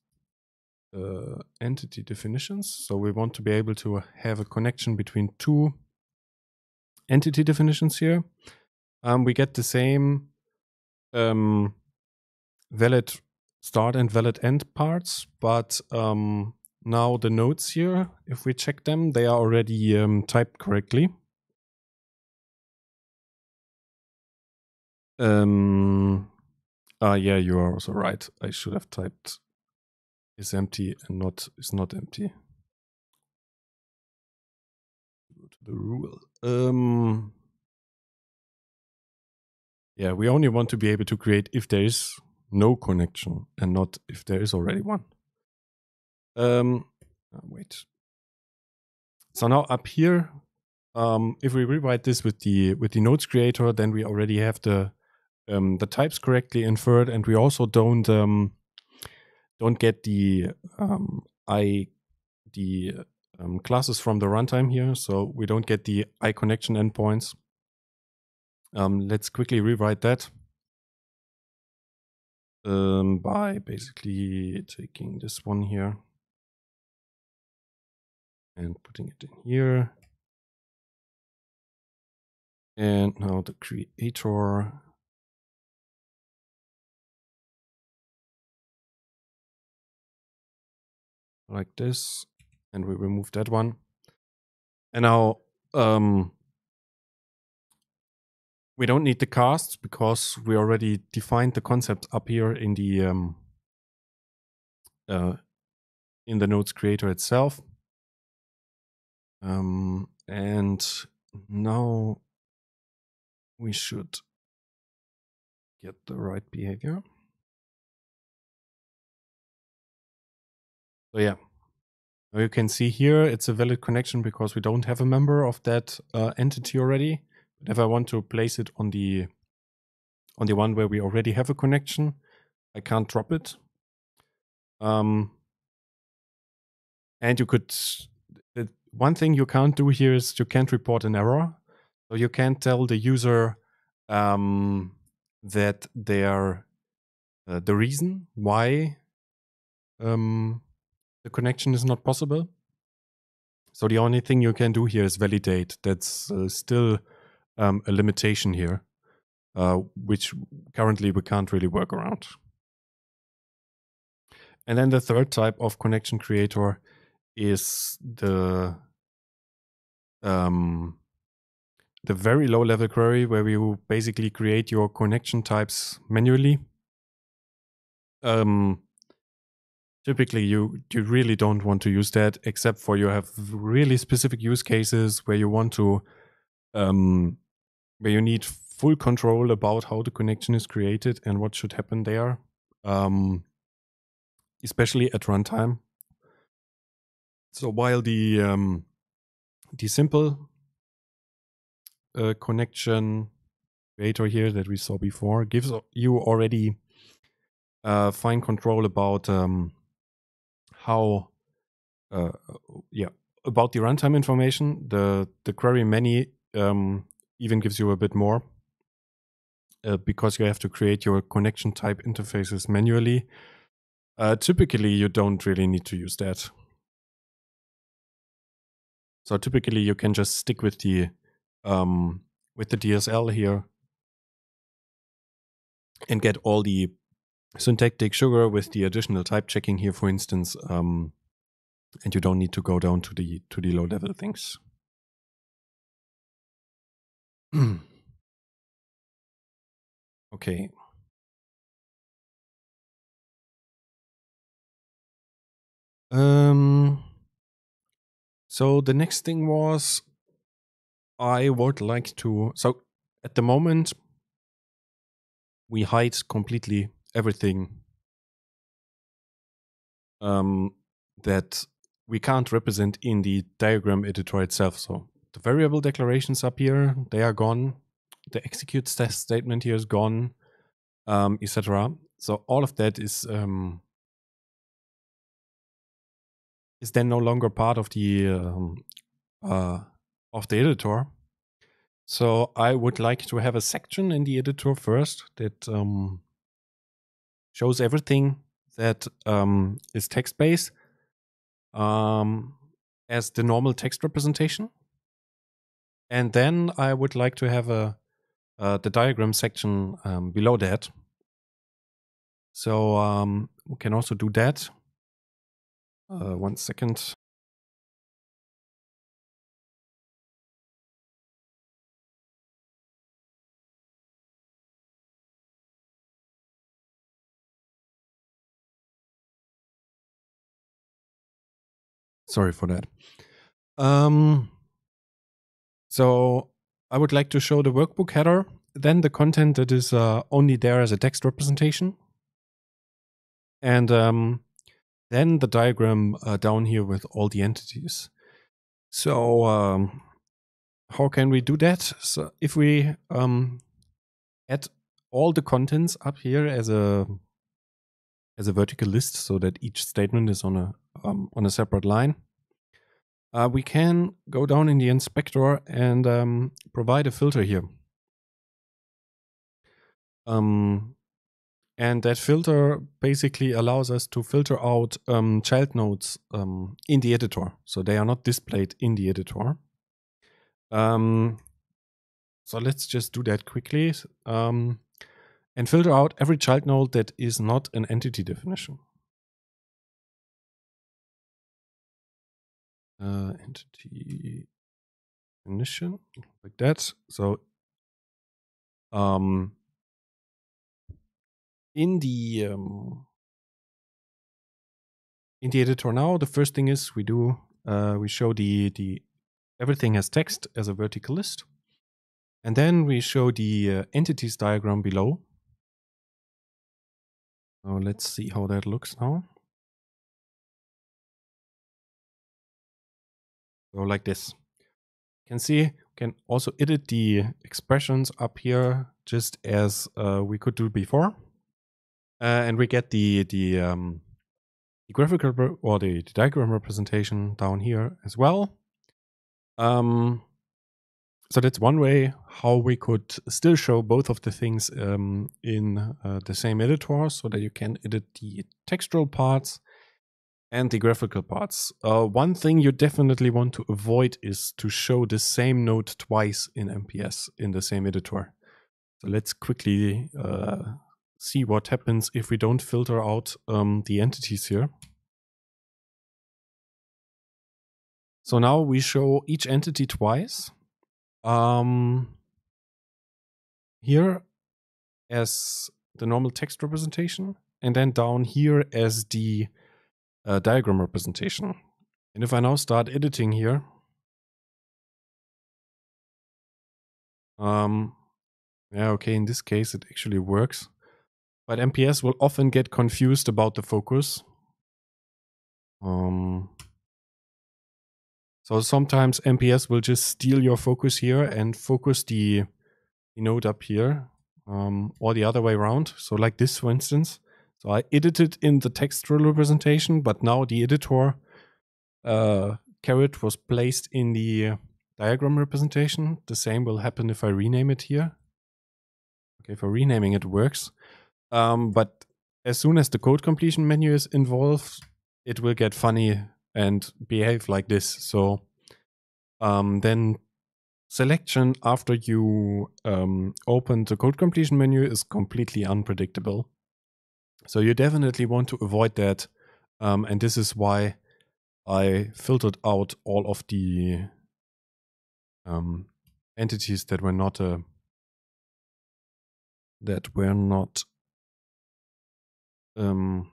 uh, entity definitions. So we want to be able to have a connection between two entity definitions here. Um, we get the same um, valid start and valid end parts, but um, now the nodes here, if we check them, they are already um, typed correctly. Um, ah, yeah, you are also right. I should have typed is empty and not is not empty. Go to the rule. Um, yeah, we only want to be able to create if there is no connection and not if there is already one. Um, ah, wait. So now up here, um, if we rewrite this with the with the nodes creator, then we already have the um, the types correctly inferred, and we also don't um, don't get the um, i the um, classes from the runtime here, so we don't get the i connection endpoints. Um, let's quickly rewrite that um, by basically taking this one here and putting it in here. And now the creator like this, and we remove that one. And now um, we don't need the casts because we already defined the concept up here in the um, uh, in the nodes creator itself. Um, and now we should get the right behavior. So yeah. Now you can see here it's a valid connection because we don't have a member of that uh, entity already. But if I want to place it on the on the one where we already have a connection, I can't drop it. Um, and you could the one thing you can't do here is you can't report an error. So you can't tell the user um, that they uh, the reason why um, the connection is not possible. So the only thing you can do here is validate. That's uh, still um, a limitation here, uh, which currently we can't really work around. And then the third type of connection creator is the um, the very low level query where you basically create your connection types manually. Um, typically you you really don't want to use that except for you have really specific use cases where you want to um, where you need full control about how the connection is created and what should happen there um, especially at runtime so while the um, the simple uh, connection creator here that we saw before gives you already uh, fine control about um, how uh, yeah about the runtime information the the query many um, even gives you a bit more uh, because you have to create your connection type interfaces manually uh, typically you don't really need to use that so typically you can just stick with the um, with the dsl here and get all the syntactic sugar with the additional type checking here, for instance, um, and you don't need to go down to the to the low level things. okay. Um, so the next thing was I would like to. So at the moment, we hide completely everything um, that we can't represent in the diagram editor itself. So the variable declarations up here, they are gone. The execute test statement here is gone, um, etc. So all of that is um, is then no longer part of the um, uh, of the editor. So I would like to have a section in the editor first that um, shows everything that um, is text based um, as the normal text representation. And then I would like to have a uh, the diagram section um, below that. So um, we can also do that. Uh, one second. Sorry for that. Um, so I would like to show the workbook header, then the content that is uh, only there as a text representation, and um, then the diagram uh, down here with all the entities. So um, how can we do that? So if we um, add all the contents up here as a as a vertical list so that each statement is on a um, on a separate line. Uh, we can go down in the inspector and um, provide a filter here. Um, and that filter basically allows us to filter out um, child nodes um, in the editor. So they are not displayed in the editor. Um, so let's just do that quickly um, and filter out every child node that is not an entity definition. uh, entity definition like that. So um, in the um, in the editor now, the first thing is we do uh, we show the the everything has text as a vertical list, and then we show the uh, entities diagram below. So let's see how that looks now. go like this. You can see, we can also edit the expressions up here just as uh, we could do before. Uh, and we get the, the, um, the graphical or the, the, diagram representation down here as well. Um, so that's one way how we could still show both of the things um, in uh, the same editor so that you can edit the textual parts and the graphical parts. Uh, one thing you definitely want to avoid is to show the same node twice in MPS in the same editor. So let's quickly uh, see what happens if we don't filter out um, the entities here. So now we show each entity twice. Um, here as the normal text representation and then down here as the uh, diagram representation. And if I now start editing here, um, yeah, okay, in this case it actually works. But MPS will often get confused about the focus. Um, so sometimes MPS will just steal your focus here and focus the, the node up here um, or the other way around. So like this, for instance, so I edited in the textual representation, but now the editor uh, carrot was placed in the diagram representation. The same will happen if I rename it here. Okay, for renaming it works. Um, but as soon as the code completion menu is involved, it will get funny and behave like this. So um, then selection after you um, open the code completion menu is completely unpredictable. So you definitely want to avoid that. Um, and this is why I filtered out all of the um, entities that were not uh, that were not um,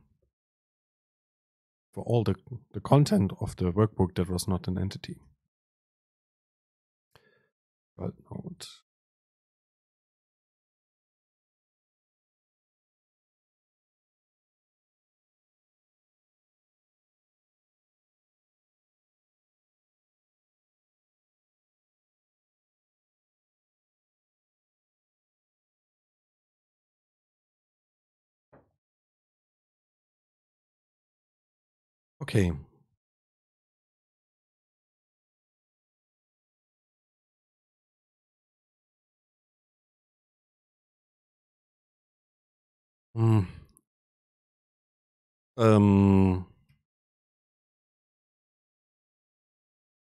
for all the the content of the workbook that was not an entity. But Okay. Hm. Um,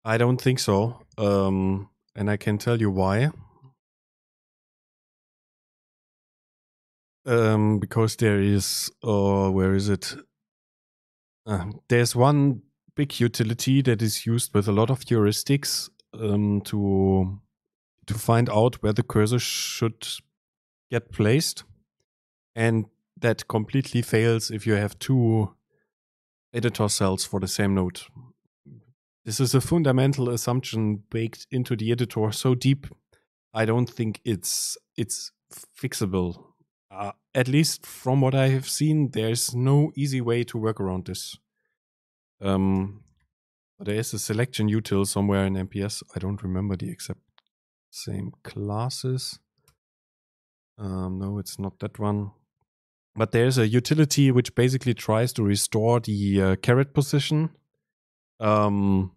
I don't think so. Um, and I can tell you why. Um, because there is, or uh, where is it? Uh, there's one big utility that is used with a lot of heuristics um, to to find out where the cursor should get placed, and that completely fails if you have two editor cells for the same node. This is a fundamental assumption baked into the editor so deep, I don't think it's it's fixable uh, at least from what I have seen, there's no easy way to work around this. Um, there is a selection util somewhere in MPS. I don't remember the exact same classes. Um, no, it's not that one. But there's a utility which basically tries to restore the uh, carrot position um,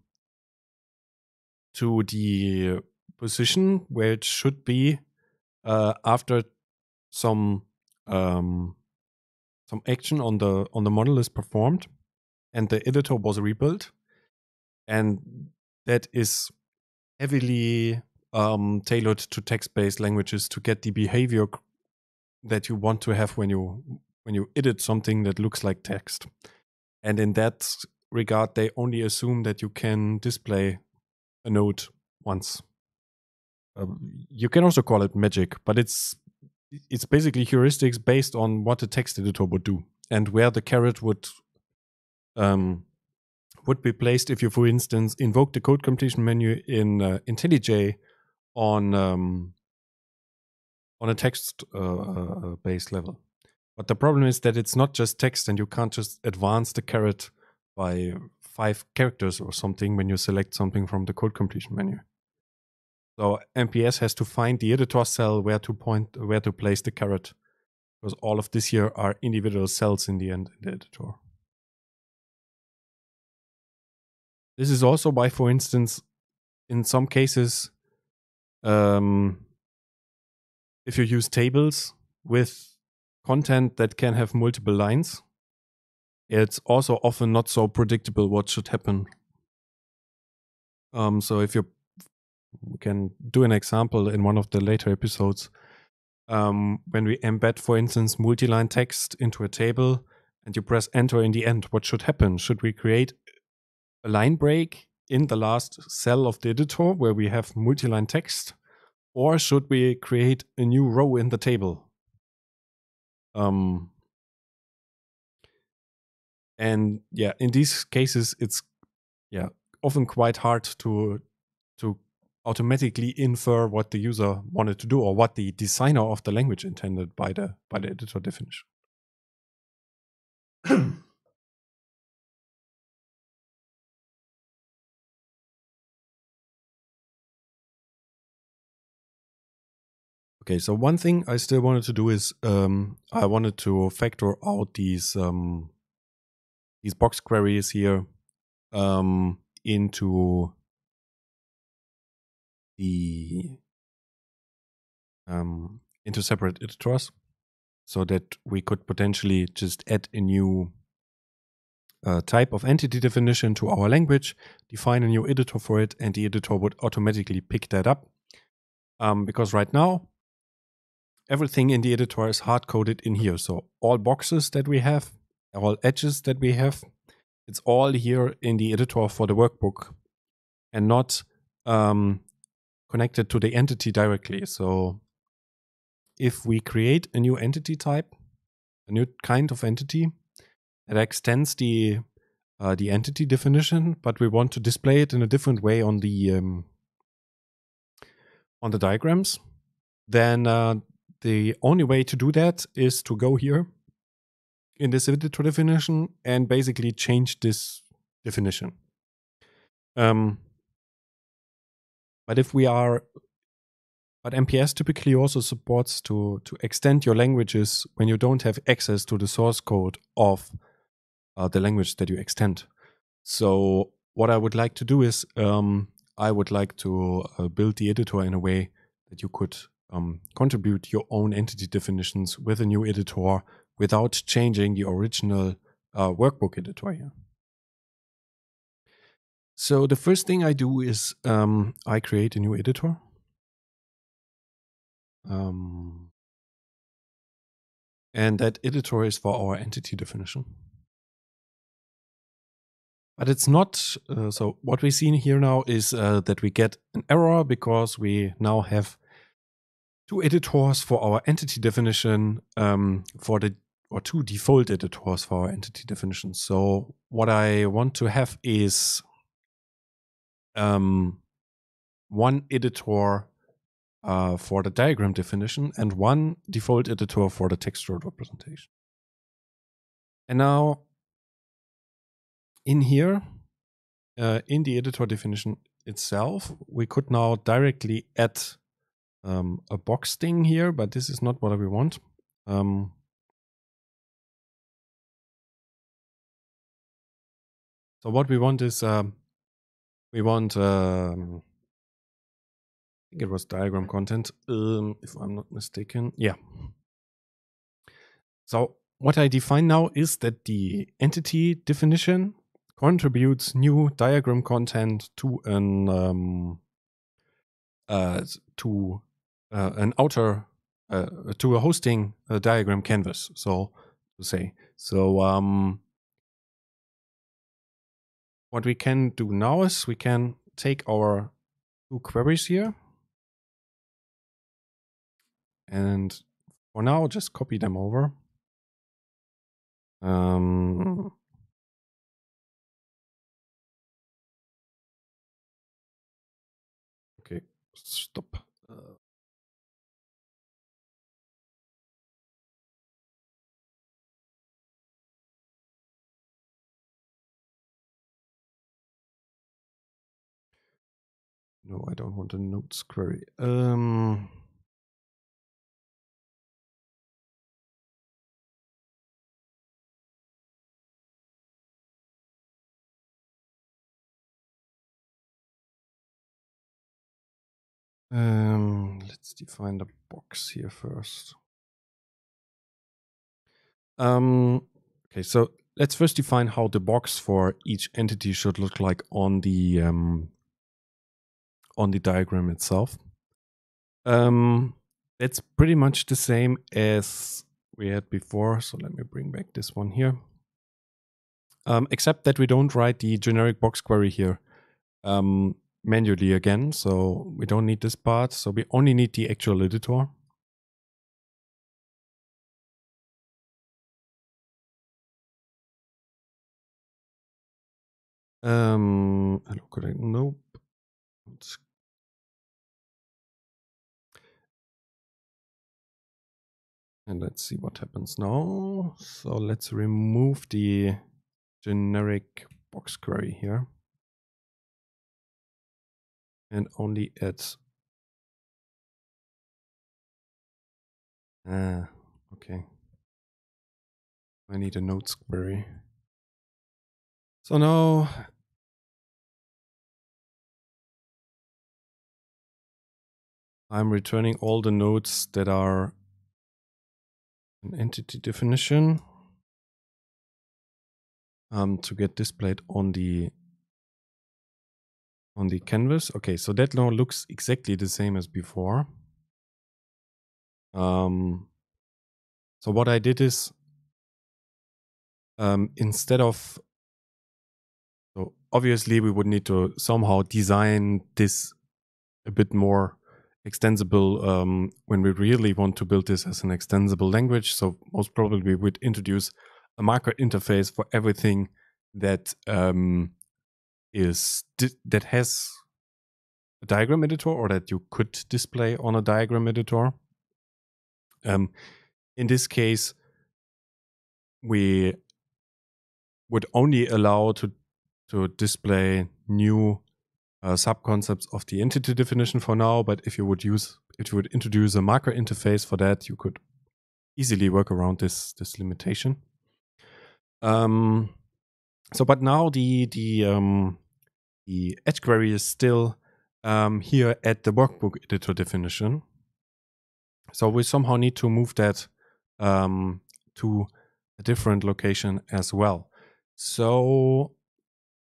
to the position where it should be uh, after some um, some action on the on the model is performed, and the editor was rebuilt, and that is heavily um, tailored to text-based languages to get the behavior that you want to have when you when you edit something that looks like text. And in that regard, they only assume that you can display a node once. Uh, you can also call it magic, but it's it's basically heuristics based on what a text editor would do and where the carrot would um, would be placed if you, for instance, invoke the code completion menu in uh, IntelliJ on um, on a text uh, uh, uh based level. But the problem is that it's not just text, and you can't just advance the carrot by five characters or something when you select something from the code completion menu. So MPS has to find the editor cell where to point where to place the carrot. Because all of this here are individual cells in the end in the editor. This is also why, for instance, in some cases, um, if you use tables with content that can have multiple lines, it's also often not so predictable what should happen. Um, so if you we can do an example in one of the later episodes um, when we embed, for instance, multi-line text into a table and you press enter in the end, what should happen? Should we create a line break in the last cell of the editor where we have multi-line text? Or should we create a new row in the table? Um, and yeah, in these cases, it's yeah often quite hard to to automatically infer what the user wanted to do or what the designer of the language intended by the by the editor definition. okay, so one thing I still wanted to do is um, I wanted to factor out these um, these box queries here um, into the um, into separate editors so that we could potentially just add a new uh, type of entity definition to our language, define a new editor for it, and the editor would automatically pick that up. Um, because right now, everything in the editor is hard coded in here. So all boxes that we have, all edges that we have, it's all here in the editor for the workbook and not um, connected to the entity directly. So if we create a new entity type, a new kind of entity that extends the uh, the entity definition, but we want to display it in a different way on the um, on the diagrams, then uh, the only way to do that is to go here in this editor definition and basically change this definition. Um, but if we are but MPS typically also supports to to extend your languages when you don't have access to the source code of uh, the language that you extend. So what I would like to do is um, I would like to uh, build the editor in a way that you could um, contribute your own entity definitions with a new editor without changing the original uh, workbook editor here. So the first thing I do is um, I create a new editor. Um, and that editor is for our entity definition. But it's not, uh, so what we see here now is uh, that we get an error because we now have two editors for our entity definition um, for the or two default editors for our entity definition. So what I want to have is um, one editor uh, for the diagram definition and one default editor for the textual representation. And now in here, uh, in the editor definition itself, we could now directly add um, a box thing here, but this is not what we want. Um, so what we want is um, we want um, I think it was diagram content um, if I'm not mistaken. Yeah. So what I define now is that the entity definition contributes new diagram content to an um, uh, to uh, an outer uh, to a hosting uh, diagram canvas. So to say, so um, what we can do now is we can take our two queries here. And for now, just copy them over. Um, okay, stop. No, I don't want a notes query. Um, um, let's define the box here first. Um, okay, so let's first define how the box for each entity should look like on the um, on the diagram itself. Um, that's pretty much the same as we had before. So let me bring back this one here. Um, except that we don't write the generic box query here um, manually again. So we don't need this part. So we only need the actual editor. Um, hello, correct. Nope. And let's see what happens now. So let's remove the generic box query here. And only add. Ah, okay. I need a notes query. So now I'm returning all the nodes that are an entity definition um, to get displayed on the on the canvas. Okay, so that now looks exactly the same as before. Um, so what I did is um, instead of so obviously we would need to somehow design this a bit more extensible um, when we really want to build this as an extensible language. So most probably we would introduce a marker interface for everything that um, is that has a diagram editor or that you could display on a diagram editor. Um, in this case, we would only allow to to display new Sub uh, subconcepts of the entity definition for now, but if you would use, if you would introduce a macro interface for that, you could easily work around this this limitation. Um, so, but now the the um, the edge query is still um, here at the workbook editor definition. So we somehow need to move that um, to a different location as well. So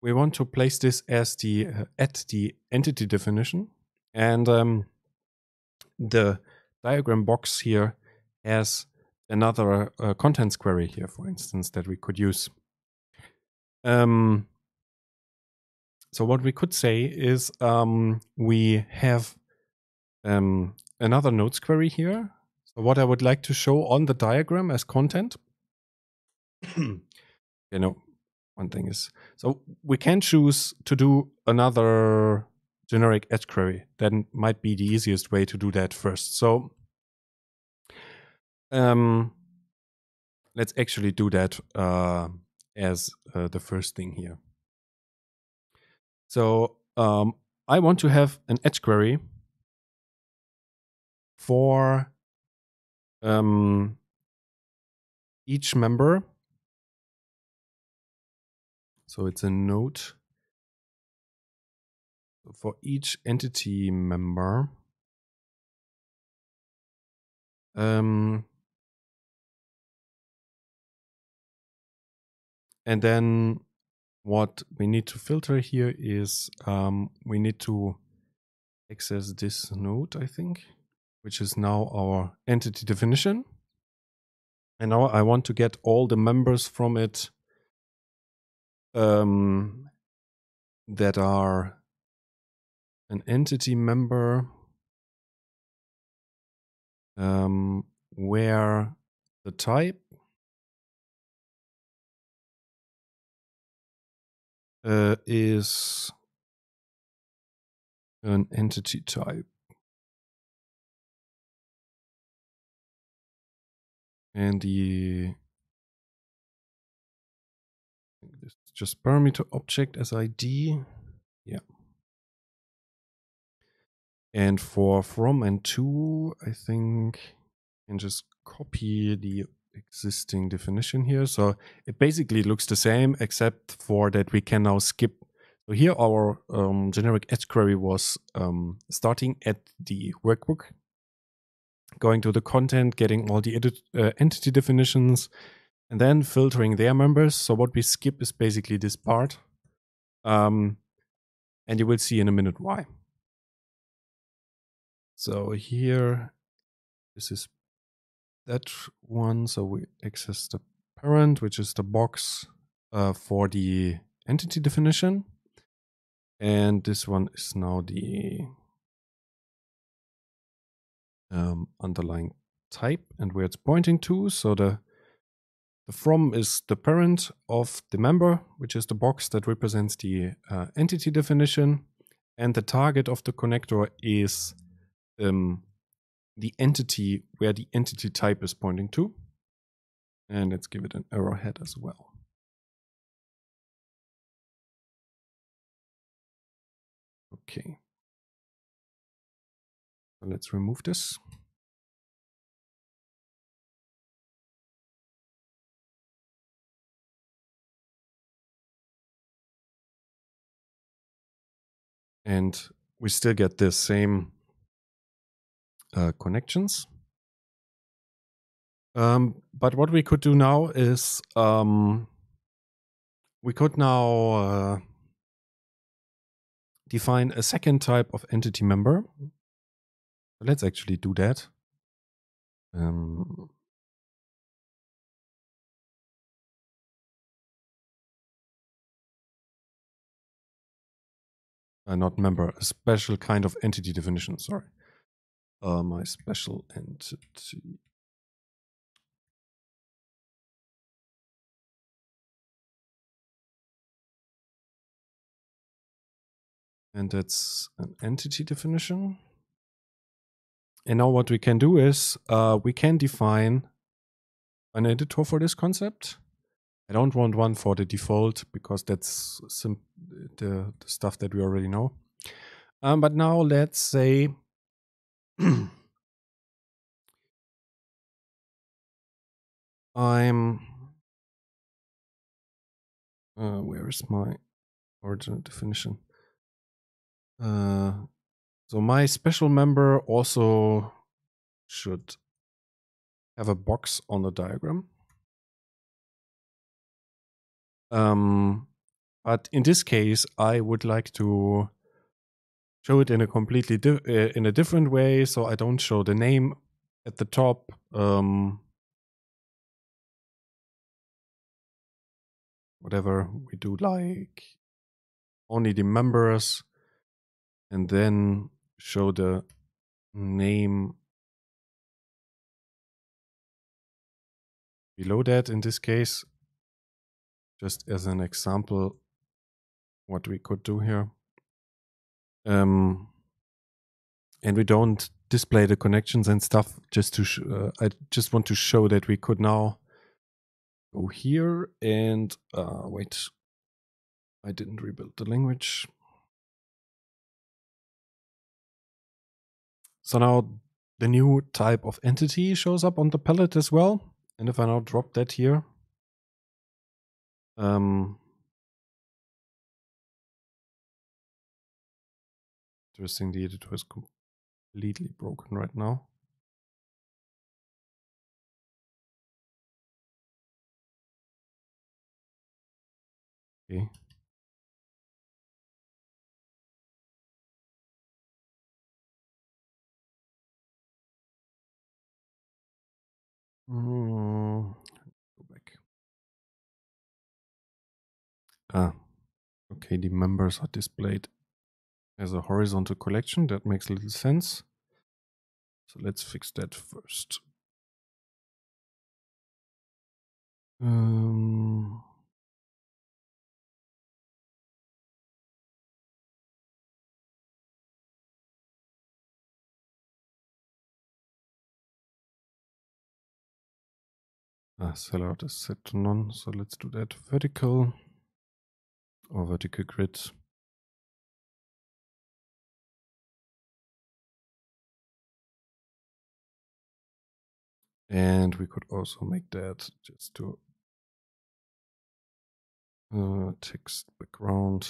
we want to place this as the uh, at the entity definition and um, the diagram box here has another uh, contents query here for instance that we could use um, so what we could say is um, we have um, another nodes query here so what i would like to show on the diagram as content you know one thing is so we can choose to do another generic edge query that might be the easiest way to do that first so um let's actually do that uh, as uh, the first thing here so um i want to have an edge query for um each member so it's a node for each entity member. Um, and then what we need to filter here is um, we need to access this node, I think, which is now our entity definition. And now I want to get all the members from it um, that are an entity member um, where the type uh, is an entity type. And the just parameter object as ID. Yeah. And for from and to, I think and just copy the existing definition here. So it basically looks the same, except for that we can now skip. So here our um, generic edge query was um, starting at the workbook, going to the content, getting all the edit, uh, entity definitions, and then filtering their members. So what we skip is basically this part. Um, and you will see in a minute why. So here, this is that one. So we access the parent, which is the box uh, for the entity definition. And this one is now the um, underlying type and where it's pointing to. So the the from is the parent of the member, which is the box that represents the uh, entity definition. And the target of the connector is um, the entity where the entity type is pointing to. And let's give it an arrowhead as well. Okay. So let's remove this. and we still get the same uh, connections. Um, but what we could do now is um, we could now uh, define a second type of entity member. Let's actually do that. Um, uh, not member, a special kind of entity definition, sorry. Uh, my special entity. And that's an entity definition. And now what we can do is uh, we can define an editor for this concept. I don't want one for the default because that's the, the, stuff that we already know. Um, but now let's say I'm uh, where is my original definition? Uh, so my special member also should have a box on the diagram. Um, but in this case, I would like to show it in a completely uh, in a different way, so I don't show the name at the top. Um, whatever we do, like only the members, and then show the name below that in this case just as an example what we could do here. Um, and we don't display the connections and stuff just to, uh, I just want to show that we could now go here and, uh, wait, I didn't rebuild the language. So now the new type of entity shows up on the palette as well. And if I now drop that here, um, ähm. interesting, the editor is completely broken right now. Okay. Mm. Ah, okay, the members are displayed as a horizontal collection. That makes a little sense. So let's fix that first. Um, ah, sellout is set to none, so let's do that vertical or vertical grid. And we could also make that just to uh, text background.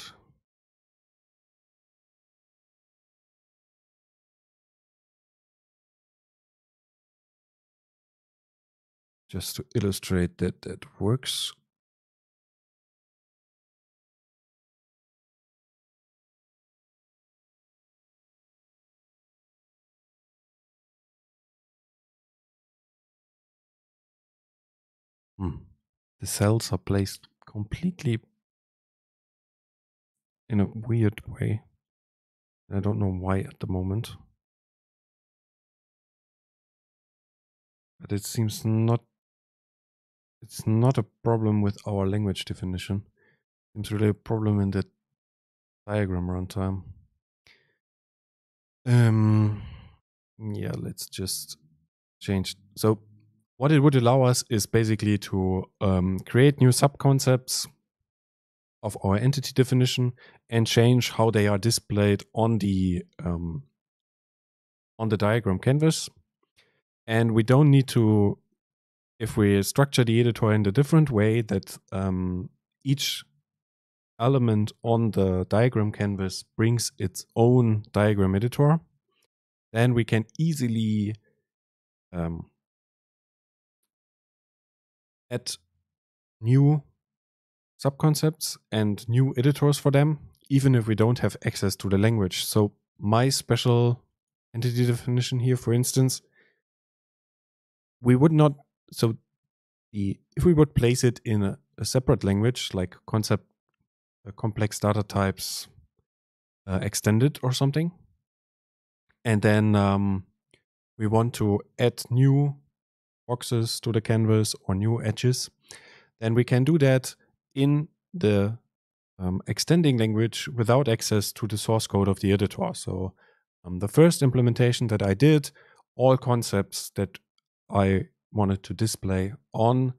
Just to illustrate that that works. Mm. The cells are placed completely in a weird way. I don't know why at the moment. But it seems not it's not a problem with our language definition. Seems really a problem in the diagram runtime. Um yeah, let's just change so what it would allow us is basically to um, create new subconcepts of our entity definition and change how they are displayed on the um, on the diagram canvas. And we don't need to, if we structure the editor in a different way that um, each element on the diagram canvas brings its own diagram editor, then we can easily um, add new subconcepts and new editors for them, even if we don't have access to the language. So my special entity definition here, for instance, we would not, so the, if we would place it in a, a separate language, like concept, uh, complex data types uh, extended or something, and then um, we want to add new boxes to the canvas or new edges, then we can do that in the um, extending language without access to the source code of the editor. So um, the first implementation that I did, all concepts that I wanted to display on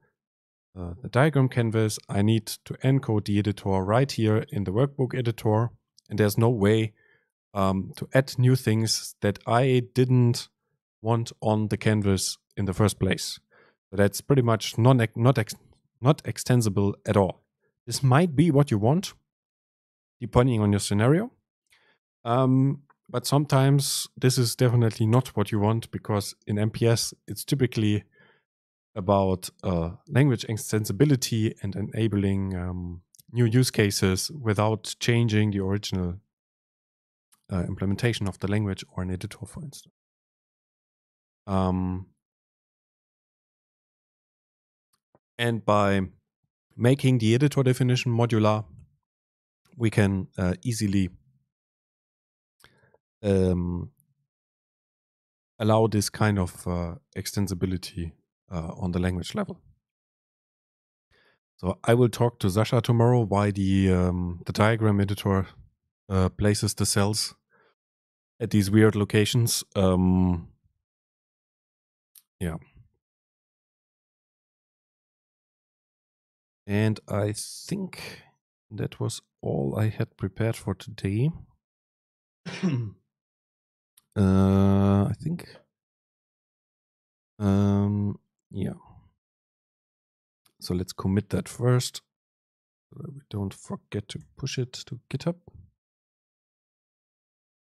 uh, the diagram canvas, I need to encode the editor right here in the workbook editor. And there's no way um, to add new things that I didn't want on the canvas in the first place. So that's pretty much non not ex not extensible at all. This might be what you want, depending on your scenario. Um, but sometimes this is definitely not what you want because in MPS it's typically about uh, language extensibility and enabling um, new use cases without changing the original uh, implementation of the language or an editor, for instance. Um, and by making the editor definition modular, we can uh, easily um, allow this kind of uh, extensibility uh, on the language level. So I will talk to Sasha tomorrow why the um, the diagram editor uh, places the cells at these weird locations. Um, yeah. And I think that was all I had prepared for today. uh, I think. Um, yeah. So let's commit that first. So that we don't forget to push it to GitHub.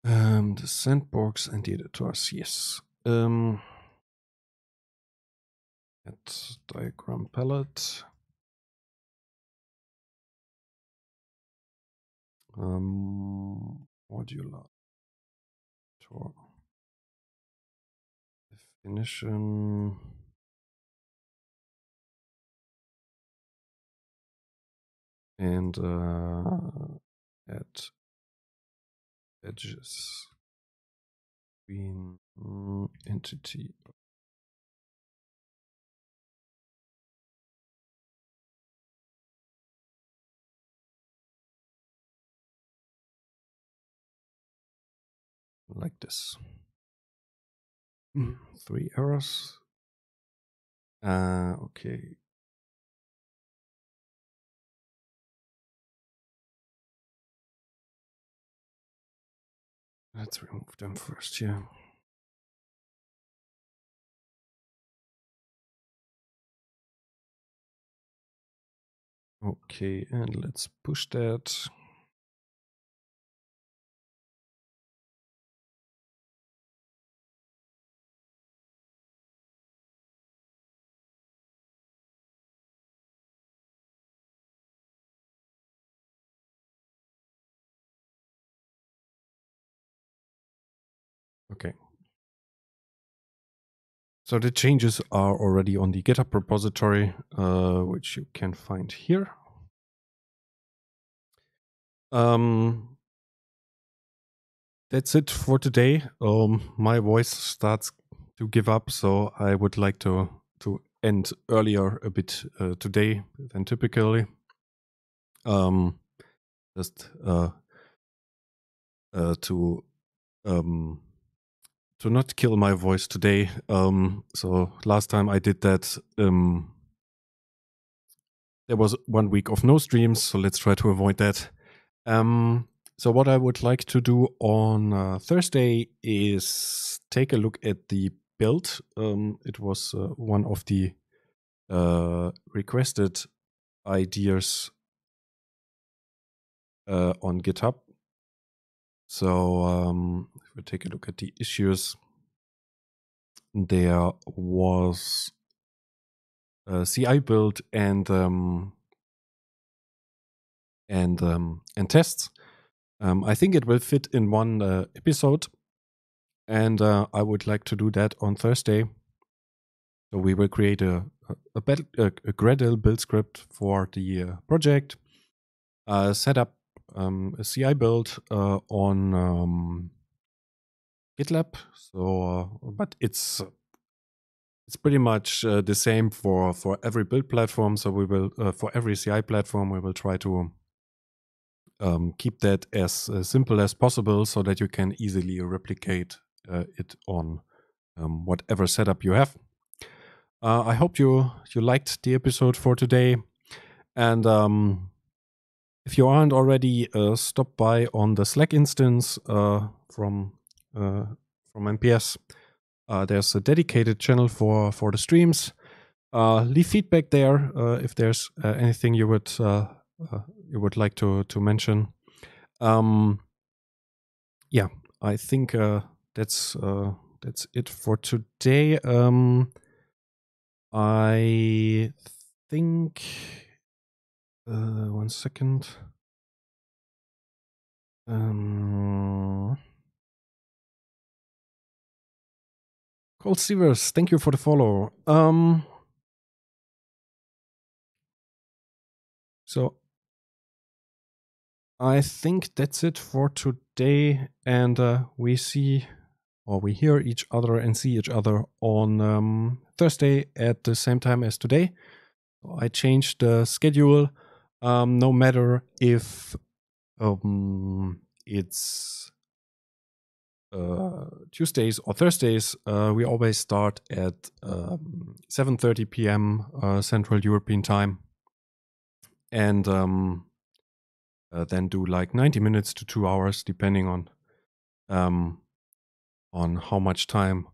Um, the sandbox and the editors, yes. Um, at diagram palette. Um, modular tool. Definition. And uh, at edges between mm, entity like this. Mm-hmm. Three errors. Uh, okay. Let's remove them first here. Yeah. Okay, and let's push that. Okay. So the changes are already on the GitHub repository, uh, which you can find here. Um, that's it for today. Um, my voice starts to give up, so I would like to to end earlier a bit uh, today than typically. Um, just uh, uh to um to not kill my voice today. Um, so last time I did that, um, there was one week of no streams, so let's try to avoid that. Um, so what I would like to do on uh, Thursday is take a look at the build. Um, it was uh, one of the uh, requested ideas uh, on GitHub. So um, we take a look at the issues, there was a uh, CI build and um, and um, and tests. Um, I think it will fit in one uh, episode, and uh, I would like to do that on Thursday. So we will create a a, a, a Gradle build script for the uh, project, uh, set up um, a CI build uh, on um, GitLab. So, but it's it's pretty much uh, the same for for every build platform. So we will uh, for every CI platform we will try to um, keep that as uh, simple as possible so that you can easily replicate uh, it on um, whatever setup you have. Uh, I hope you you liked the episode for today, and um, if you aren't already, uh, stop by on the Slack instance from uh, from MPS. Uh, there's a dedicated channel for for the streams. Uh, leave feedback there if there's anything you would you would like to to mention. Um, yeah, I think that's that's it for today. Um, I think. Uh, one second. Um. Cold Severs, thank you for the follow. Um, so I think that's it for today, and uh, we see or we hear each other and see each other on um, Thursday at the same time as today. I changed the schedule. Um, no matter if um, it's uh, Tuesdays or Thursdays, uh, we always start at um, 7:30 p.m. Uh, Central European time, and um, uh, then do like 90 minutes to two hours, depending on um, on how much time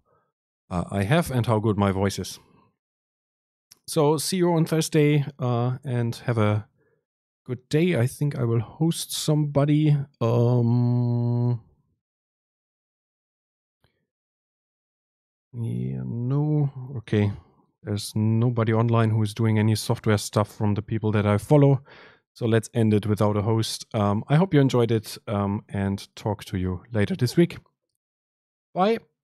uh, I have and how good my voice is. So see you on Thursday, uh, and have a good day. I think I will host somebody. Um, Yeah, no. Okay. There's nobody online who is doing any software stuff from the people that I follow. So let's end it without a host. Um, I hope you enjoyed it um, and talk to you later this week. Bye.